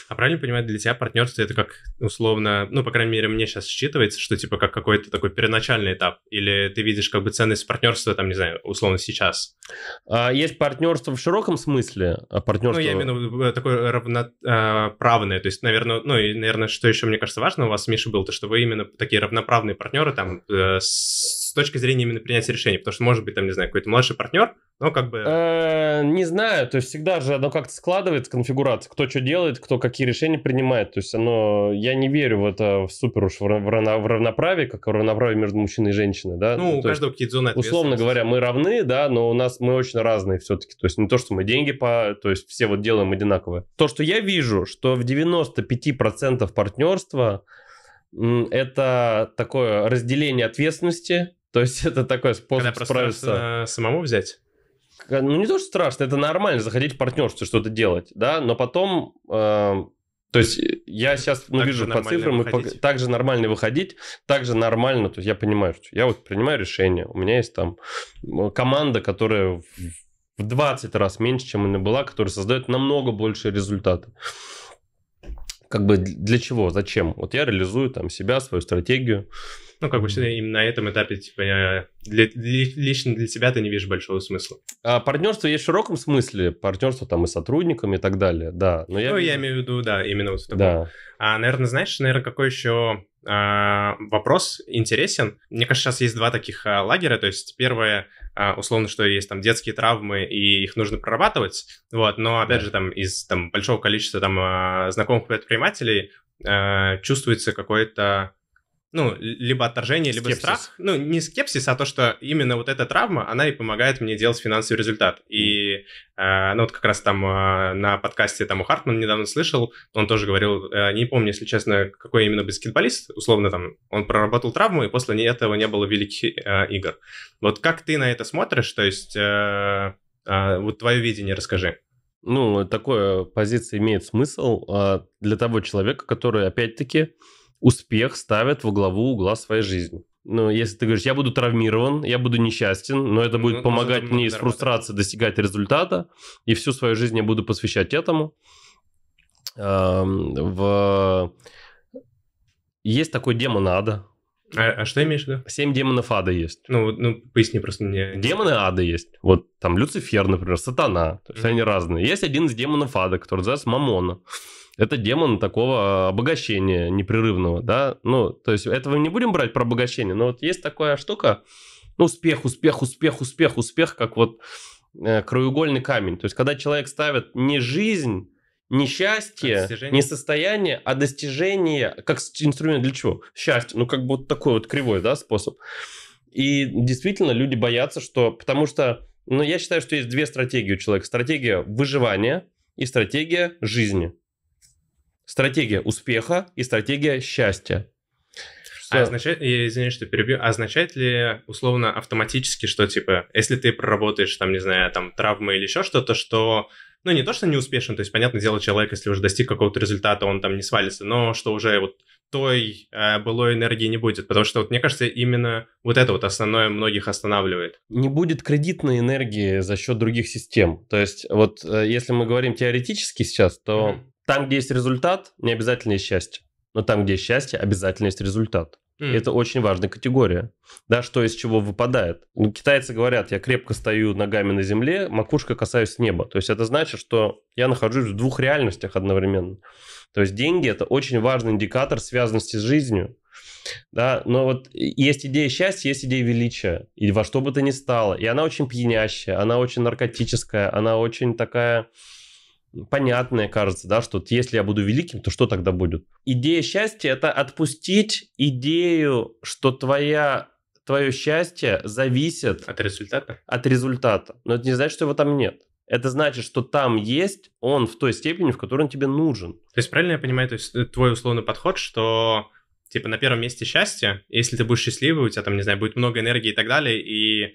А правильно понимаю, для тебя партнерство это как условно, ну по крайней мере мне сейчас считывается, что типа как какой-то такой первоначальный этап, или ты видишь как бы ценность партнерства там не знаю условно сейчас. А, есть партнерство в широком смысле, а партнерство. Ну я именно э, такое равноправное, а, то есть наверное ну и, наверное, что еще, мне кажется, важно у вас, Миша, был то, что вы именно такие равноправные партнеры там э, с точки зрения именно принятия решения, Потому что, может быть, там, не знаю, какой-то младший партнер, но как бы... Э, не знаю, то есть всегда же оно как-то складывается, конфигурация, кто что делает, кто какие решения принимает. То есть оно... Я не верю в это в супер уж в, равно, равноправие, как в равноправие между мужчиной и женщиной, да? Ну, ну у каждого какие-то зоны Условно говоря, мы равны, да, но у нас мы очень разные все-таки. То есть не то, что мы деньги по... То есть все вот делаем одинаковое. То, что я вижу, что в 95% партнерства это такое разделение ответственности, то есть [LAUGHS] это такой способ Когда справиться. Э, самому взять? Ну, не то, что страшно, это нормально, заходить в партнерство, что-то делать, да, но потом... Э, то есть э, я сейчас э, ну, вижу по цифрам, выходить. и по... также нормально выходить, также нормально, то есть я понимаю, что я вот принимаю решение, у меня есть там команда, которая в 20 раз меньше, чем она была, которая создает намного больше результатов как бы для чего, зачем? Вот я реализую там себя, свою стратегию. Ну, как бы именно на этом этапе, типа, для, лично для себя ты не видишь большого смысла. А партнерство есть в широком смысле, партнерство там и сотрудниками и так далее, да. Но я... Ну, я имею в виду, да, именно вот это. Да. А, наверное, знаешь, наверное, какой еще а, вопрос интересен? Мне кажется, сейчас есть два таких а, лагеря, то есть первое, а, условно, что есть там детские травмы, и их нужно прорабатывать, вот, но, опять же, там, из там большого количества там а, знакомых предпринимателей а, чувствуется какой-то ну, либо отторжение, либо скепсис. страх. Ну, не скепсис, а то, что именно вот эта травма, она и помогает мне делать финансовый результат. И, э, ну, вот как раз там э, на подкасте там у Хартман недавно слышал, он тоже говорил, э, не помню, если честно, какой именно баскетболист, условно там, он проработал травму, и после этого не было великих э, игр. Вот как ты на это смотришь, то есть, э, э, вот твое видение расскажи. Ну, такая позиция имеет смысл э, для того человека, который, опять-таки, успех ставят во главу угла своей жизни. Ну, если ты говоришь, я буду травмирован, я буду несчастен, но это ну, будет ну, помогать мне из фрустрации достигать результата, и всю свою жизнь я буду посвящать этому. В... Есть такой демон ада. А, а что имеешь в виду? Семь демонов ада есть. Ну, ну поясни просто мне. Демоны ада есть. Вот там Люцифер, например, Сатана. То есть mm-hmm. они разные. Есть один из демонов ада, который называется Мамона это демон такого а, обогащения непрерывного, да, ну, то есть этого не будем брать про обогащение, но вот есть такая штука, ну, успех, успех, успех, успех, успех, как вот э, краеугольный камень, то есть когда человек ставит не жизнь, не счастье, а не состояние, а достижение как инструмент для чего? Счастье, ну, как бы вот такой вот кривой, да, способ. И действительно люди боятся, что, потому что, ну, я считаю, что есть две стратегии у человека. Стратегия выживания и стратегия жизни. Стратегия успеха и стратегия счастья. Что? А означает, я извини, что перебью, означает ли условно автоматически, что типа, если ты проработаешь там, не знаю, там травмы или еще что-то, что ну, не то, что не успешен, то есть, понятное дело, человек, если уже достиг какого-то результата, он там не свалится, но что уже вот той э, былой энергии не будет, потому что, вот, мне кажется, именно вот это вот основное многих останавливает. Не будет кредитной энергии за счет других систем. То есть, вот э, если мы говорим теоретически сейчас, то mm-hmm. Там, где есть результат, не обязательно есть счастье. Но там, где есть счастье, обязательно есть результат. Mm. Это очень важная категория. Да, что из чего выпадает. Ну, китайцы говорят, я крепко стою ногами на земле, макушка касаюсь неба. То есть это значит, что я нахожусь в двух реальностях одновременно. То есть деньги – это очень важный индикатор связанности с жизнью. Да, но вот есть идея счастья, есть идея величия, и во что бы то ни стало. И она очень пьянящая, она очень наркотическая, она очень такая понятное, кажется, да, что вот если я буду великим, то что тогда будет? Идея счастья – это отпустить идею, что твоя твое счастье зависит от результата. От результата. Но это не значит, что его там нет. Это значит, что там есть он в той степени, в которой он тебе нужен. То есть правильно я понимаю, то есть э, твой условный подход, что типа на первом месте счастье, если ты будешь счастливый, у тебя там, не знаю, будет много энергии и так далее, и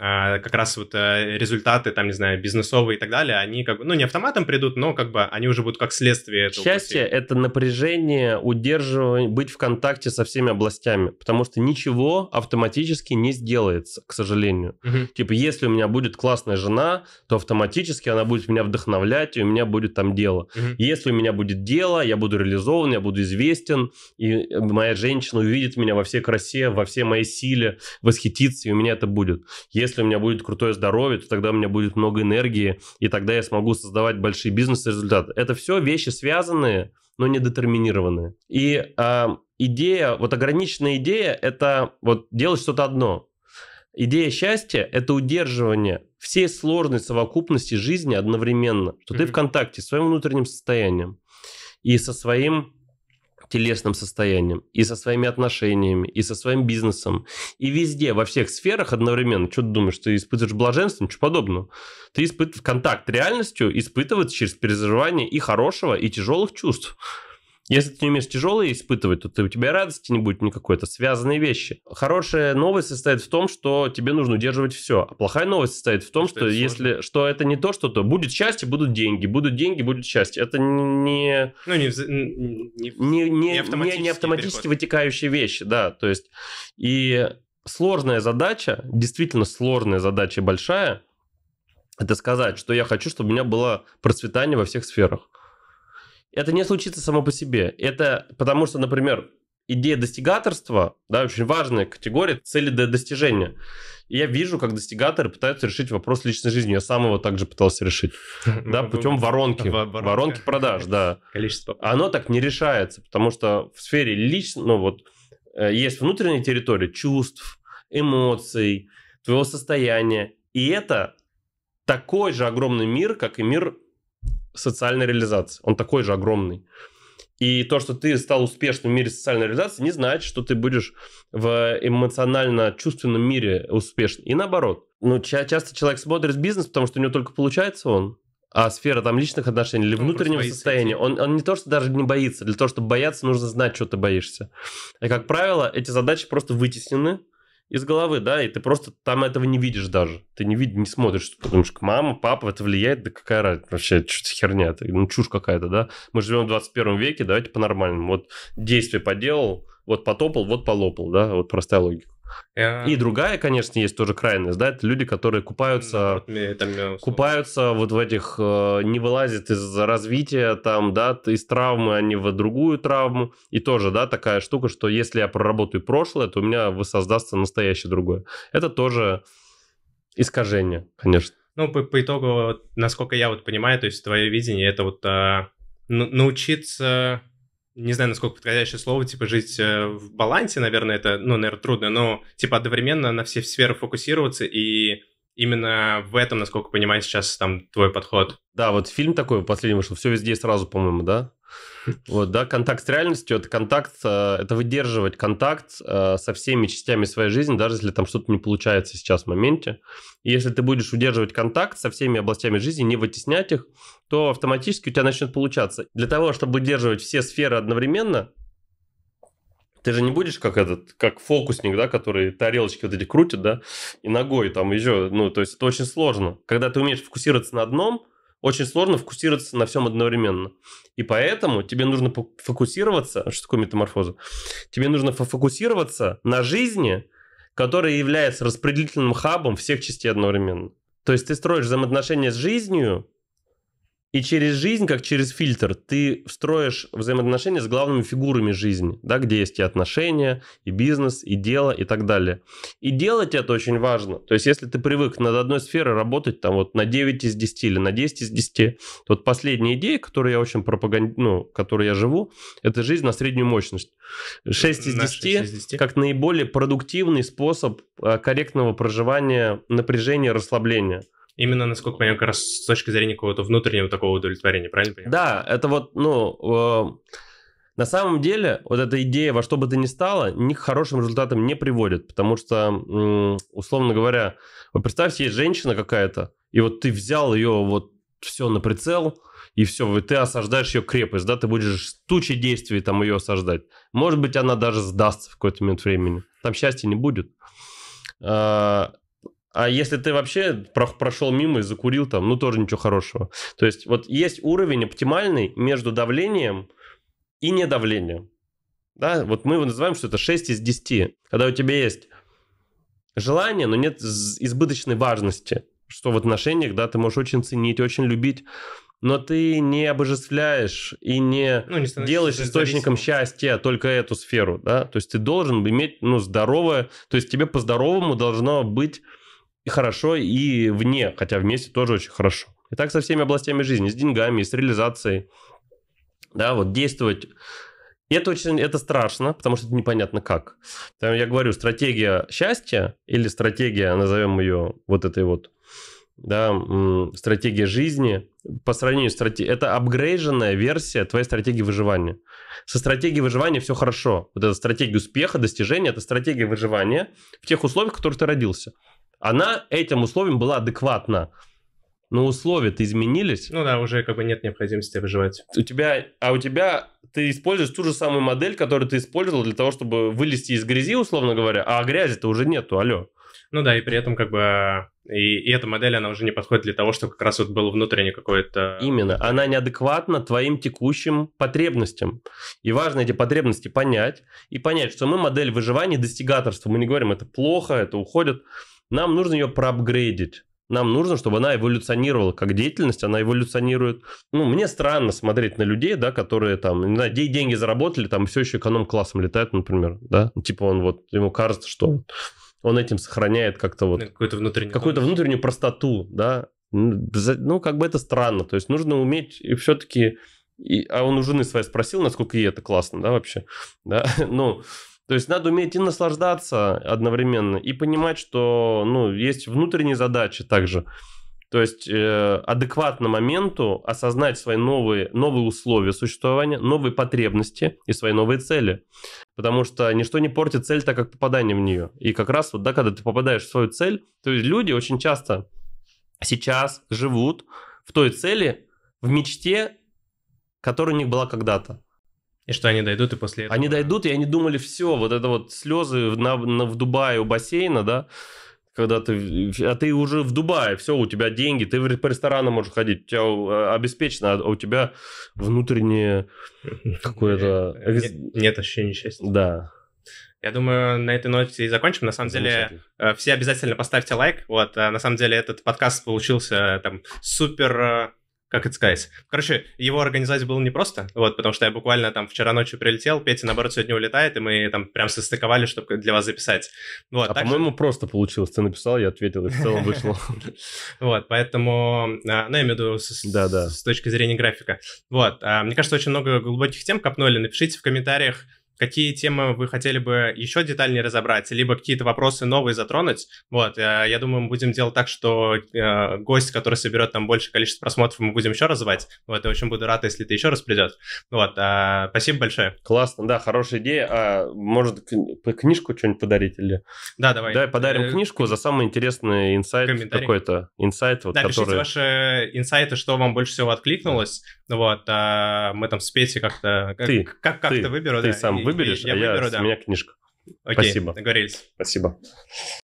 а, как раз вот э, результаты, там, не знаю, бизнесовые и так далее, они как бы, ну, не автоматом придут, но как бы они уже будут как следствие этого. Счастье – это напряжение, удерживание, быть в контакте со всеми областями, потому что ничего автоматически не сделается, к сожалению. Угу. Типа, если у меня будет классная жена, то автоматически она будет меня вдохновлять, и у меня будет там дело. Угу. Если у меня будет дело, я буду реализован, я буду известен, и э, моя женщина увидит меня во всей красе, во всей моей силе, восхитится, и у меня это будет если у меня будет крутое здоровье, то тогда у меня будет много энергии, и тогда я смогу создавать большие бизнес-результаты. Это все вещи связанные, но не детерминированные. И э, идея, вот ограниченная идея, это вот делать что-то одно. Идея счастья – это удерживание всей сложной совокупности жизни одновременно, что mm-hmm. ты в контакте с своим внутренним состоянием и со своим телесным состоянием, и со своими отношениями, и со своим бизнесом, и везде, во всех сферах одновременно. Что ты думаешь, ты испытываешь блаженство? Ничего подобного. Ты испытываешь контакт реальностью, испытывать через переживания и хорошего, и тяжелых чувств. Если ты не умеешь тяжелые испытывать, то ты, у тебя радости не будет никакой, это связанные вещи. Хорошая новость состоит в том, что тебе нужно удерживать все. А плохая новость состоит в том, что, что это если сложно. что это не то, что то будет счастье, будут деньги, будут деньги, будет счастье. Это не ну, не, не, не, не, автоматически, не не автоматически переход. вытекающие вещи, да. То есть и сложная задача, действительно сложная задача большая, это сказать, что я хочу, чтобы у меня было процветание во всех сферах это не случится само по себе. Это потому что, например, идея достигаторства, да, очень важная категория цели для достижения. я вижу, как достигаторы пытаются решить вопрос личной жизни. Я сам его также пытался решить. [LAUGHS] Да, путем воронки. Воронки продаж, да. [LAUGHS] Количество. Оно так не решается, потому что в сфере лично, ну вот, э, есть внутренняя территория чувств, эмоций, твоего состояния. И это такой же огромный мир, как и мир социальной реализации. Он такой же огромный. И то, что ты стал успешным в мире социальной реализации, не значит, что ты будешь в эмоционально-чувственном мире успешен. И наоборот. Ну, ча- часто человек смотрит бизнес, потому что у него только получается он, а сфера там личных отношений или ну, он внутреннего состояния, он, он не то, что даже не боится. Для того, чтобы бояться, нужно знать, что ты боишься. И, как правило, эти задачи просто вытеснены из головы, да, и ты просто там этого не видишь даже. Ты не видишь, не смотришь, потому что мама, папа, это влияет, да какая разница вообще, что-то херня, это, ну чушь какая-то, да. Мы живем в 21 веке, давайте по-нормальному. Вот действие поделал, вот потопал, вот полопал, да, вот простая логика. И другая, конечно, есть тоже крайность, да, это люди, которые купаются, купаются вот в этих, э, не вылазят из развития там, да, из травмы, они а в другую травму. И тоже, да, такая штука, что если я проработаю прошлое, то у меня воссоздастся настоящее другое. Это тоже искажение, конечно. Ну, по, по итогу, насколько я вот понимаю, то есть твое видение это вот а, научиться не знаю, насколько подходящее слово, типа, жить э, в балансе, наверное, это, ну, наверное, трудно, но, типа, одновременно на все сферы фокусироваться и именно в этом, насколько понимаю, сейчас там твой подход. Да, вот фильм такой последний вышел, все везде сразу, по-моему, да? Вот, да, контакт с реальностью это контакт, э, это выдерживать контакт э, со всеми частями своей жизни, даже если там что-то не получается сейчас в моменте. И если ты будешь удерживать контакт со всеми областями жизни, не вытеснять их, то автоматически у тебя начнет получаться. Для того, чтобы удерживать все сферы одновременно, ты же не будешь как этот, как фокусник, да, который тарелочки вот эти крутит, да, и ногой там еще, ну, то есть это очень сложно. Когда ты умеешь фокусироваться на одном, очень сложно фокусироваться на всем одновременно. И поэтому тебе нужно фокусироваться, а что такое метаморфоза, тебе нужно фокусироваться на жизни, которая является распределительным хабом всех частей одновременно. То есть ты строишь взаимоотношения с жизнью, и через жизнь, как через фильтр, ты встроишь взаимоотношения с главными фигурами жизни, да, где есть и отношения, и бизнес, и дело, и так далее. И делать это очень важно. То есть, если ты привык над одной сферой работать там вот на 9 из 10 или на 10 из 10, то вот последняя идея, которую я очень пропагандирую, ну, которой я живу, это жизнь на среднюю мощность. 6 из 10, 6 из 10 как наиболее продуктивный способ э, корректного проживания напряжения, расслабления. Именно, насколько понимаю, как раз с точки зрения какого-то внутреннего такого удовлетворения, правильно понимаю? Да, это вот, ну, э, на самом деле, вот эта идея во что бы то ни стало, ни к хорошим результатам не приводит, потому что, условно говоря, вот представьте, есть женщина какая-то, и вот ты взял ее вот все на прицел, и все, ты осаждаешь ее крепость, да, ты будешь тучи действий там ее осаждать. Может быть, она даже сдастся в какой-то момент времени. Там счастья не будет. А, а если ты вообще прошел мимо и закурил там, ну тоже ничего хорошего. То есть вот есть уровень оптимальный между давлением и недавлением. Да, вот мы его называем, что это 6 из 10. Когда у тебя есть желание, но нет избыточной важности, что в отношениях, да, ты можешь очень ценить, очень любить, но ты не обожествляешь и не, ну, не делаешь источником счастья только эту сферу, да, то есть ты должен иметь, ну, здоровое, то есть тебе по-здоровому должно быть и хорошо, и вне, хотя вместе тоже очень хорошо. И так со всеми областями жизни, с деньгами, с реализацией. Да, вот действовать. И это очень, это страшно, потому что это непонятно как. Там я говорю, стратегия счастья или стратегия, назовем ее вот этой вот, да, стратегия жизни, по сравнению с стратегией, это апгрейженная версия твоей стратегии выживания. Со стратегией выживания все хорошо. Вот эта стратегия успеха, достижения, это стратегия выживания в тех условиях, в которых ты родился. Она этим условиям была адекватна. Но условия-то изменились. Ну да, уже как бы нет необходимости выживать. У тебя, а у тебя ты используешь ту же самую модель, которую ты использовал для того, чтобы вылезти из грязи, условно говоря, а грязи-то уже нету, алло. Ну да, и при этом как бы а, и, и эта модель, она уже не подходит для того, чтобы как раз вот было внутреннее какое-то... Именно, она неадекватна твоим текущим потребностям. И важно эти потребности понять, и понять, что мы модель выживания достигаторства. Мы не говорим, это плохо, это уходит. Нам нужно ее проапгрейдить. Нам нужно, чтобы она эволюционировала как деятельность, она эволюционирует. Ну, мне странно смотреть на людей, да, которые там, не знаю, деньги заработали, там все еще эконом-классом летают, например, да. Типа он вот, ему кажется, что он этим сохраняет как-то вот... Какую-то внутреннюю... Какую-то внутреннюю простоту, да. Ну, как бы это странно. То есть нужно уметь и все-таки... И, а он у жены своей спросил, насколько ей это классно, да, вообще. Да? [LAUGHS] Ну, то есть надо уметь и наслаждаться одновременно, и понимать, что ну, есть внутренние задачи также. То есть э, адекватно моменту осознать свои новые, новые условия существования, новые потребности и свои новые цели. Потому что ничто не портит цель, так как попадание в нее. И как раз вот, да, когда ты попадаешь в свою цель, то есть люди очень часто сейчас живут в той цели, в мечте, которая у них была когда-то. И что они дойдут и после этого... Они дойдут, и они думали, все, вот это вот слезы на, на, в Дубае у бассейна, да, когда ты, а ты уже в Дубае, все, у тебя деньги, ты по ресторанам можешь ходить, у тебя а, обеспечено, а у тебя внутреннее [LAUGHS] какое-то... Нет, нет ощущения счастья. Да. Я думаю, на этой ноте и закончим. На самом деле, э, все обязательно поставьте лайк. Вот, э, на самом деле, этот подкаст получился э, там супер как это сказать? Короче, его организовать было непросто, вот, потому что я буквально там вчера ночью прилетел, Петя, наоборот, сегодня улетает, и мы там прям состыковали, чтобы для вас записать. Вот, а, также... по-моему, просто получилось. Ты написал, я ответил, и в целом вышло. [LAUGHS] Вот, поэтому, а, ну, я имею в виду с точки зрения графика. Вот, а, мне кажется, очень много глубоких тем копнули. Напишите в комментариях, какие темы вы хотели бы еще детальнее разобрать, либо какие-то вопросы новые затронуть. Вот, э, я думаю, мы будем делать так, что э, гость, который соберет там больше количество просмотров, мы будем еще развивать. Вот, я очень буду рад, если ты еще раз придешь. Вот, а, спасибо большое. Классно, да, хорошая идея. А, может, книжку что-нибудь подарить или... Да, давай. Давай подарим э, книжку за самый интересный инсайт какой-то. Инсайт, вот, да, который... пишите ваши инсайты, что вам больше всего откликнулось. Вот, а мы там с Петей как-то... Как, ты, как, как ты, ты выберу, ты да. сам выберешь, и, я а выберу, я, да. с меня книжка. Окей, Спасибо. договорились. Спасибо.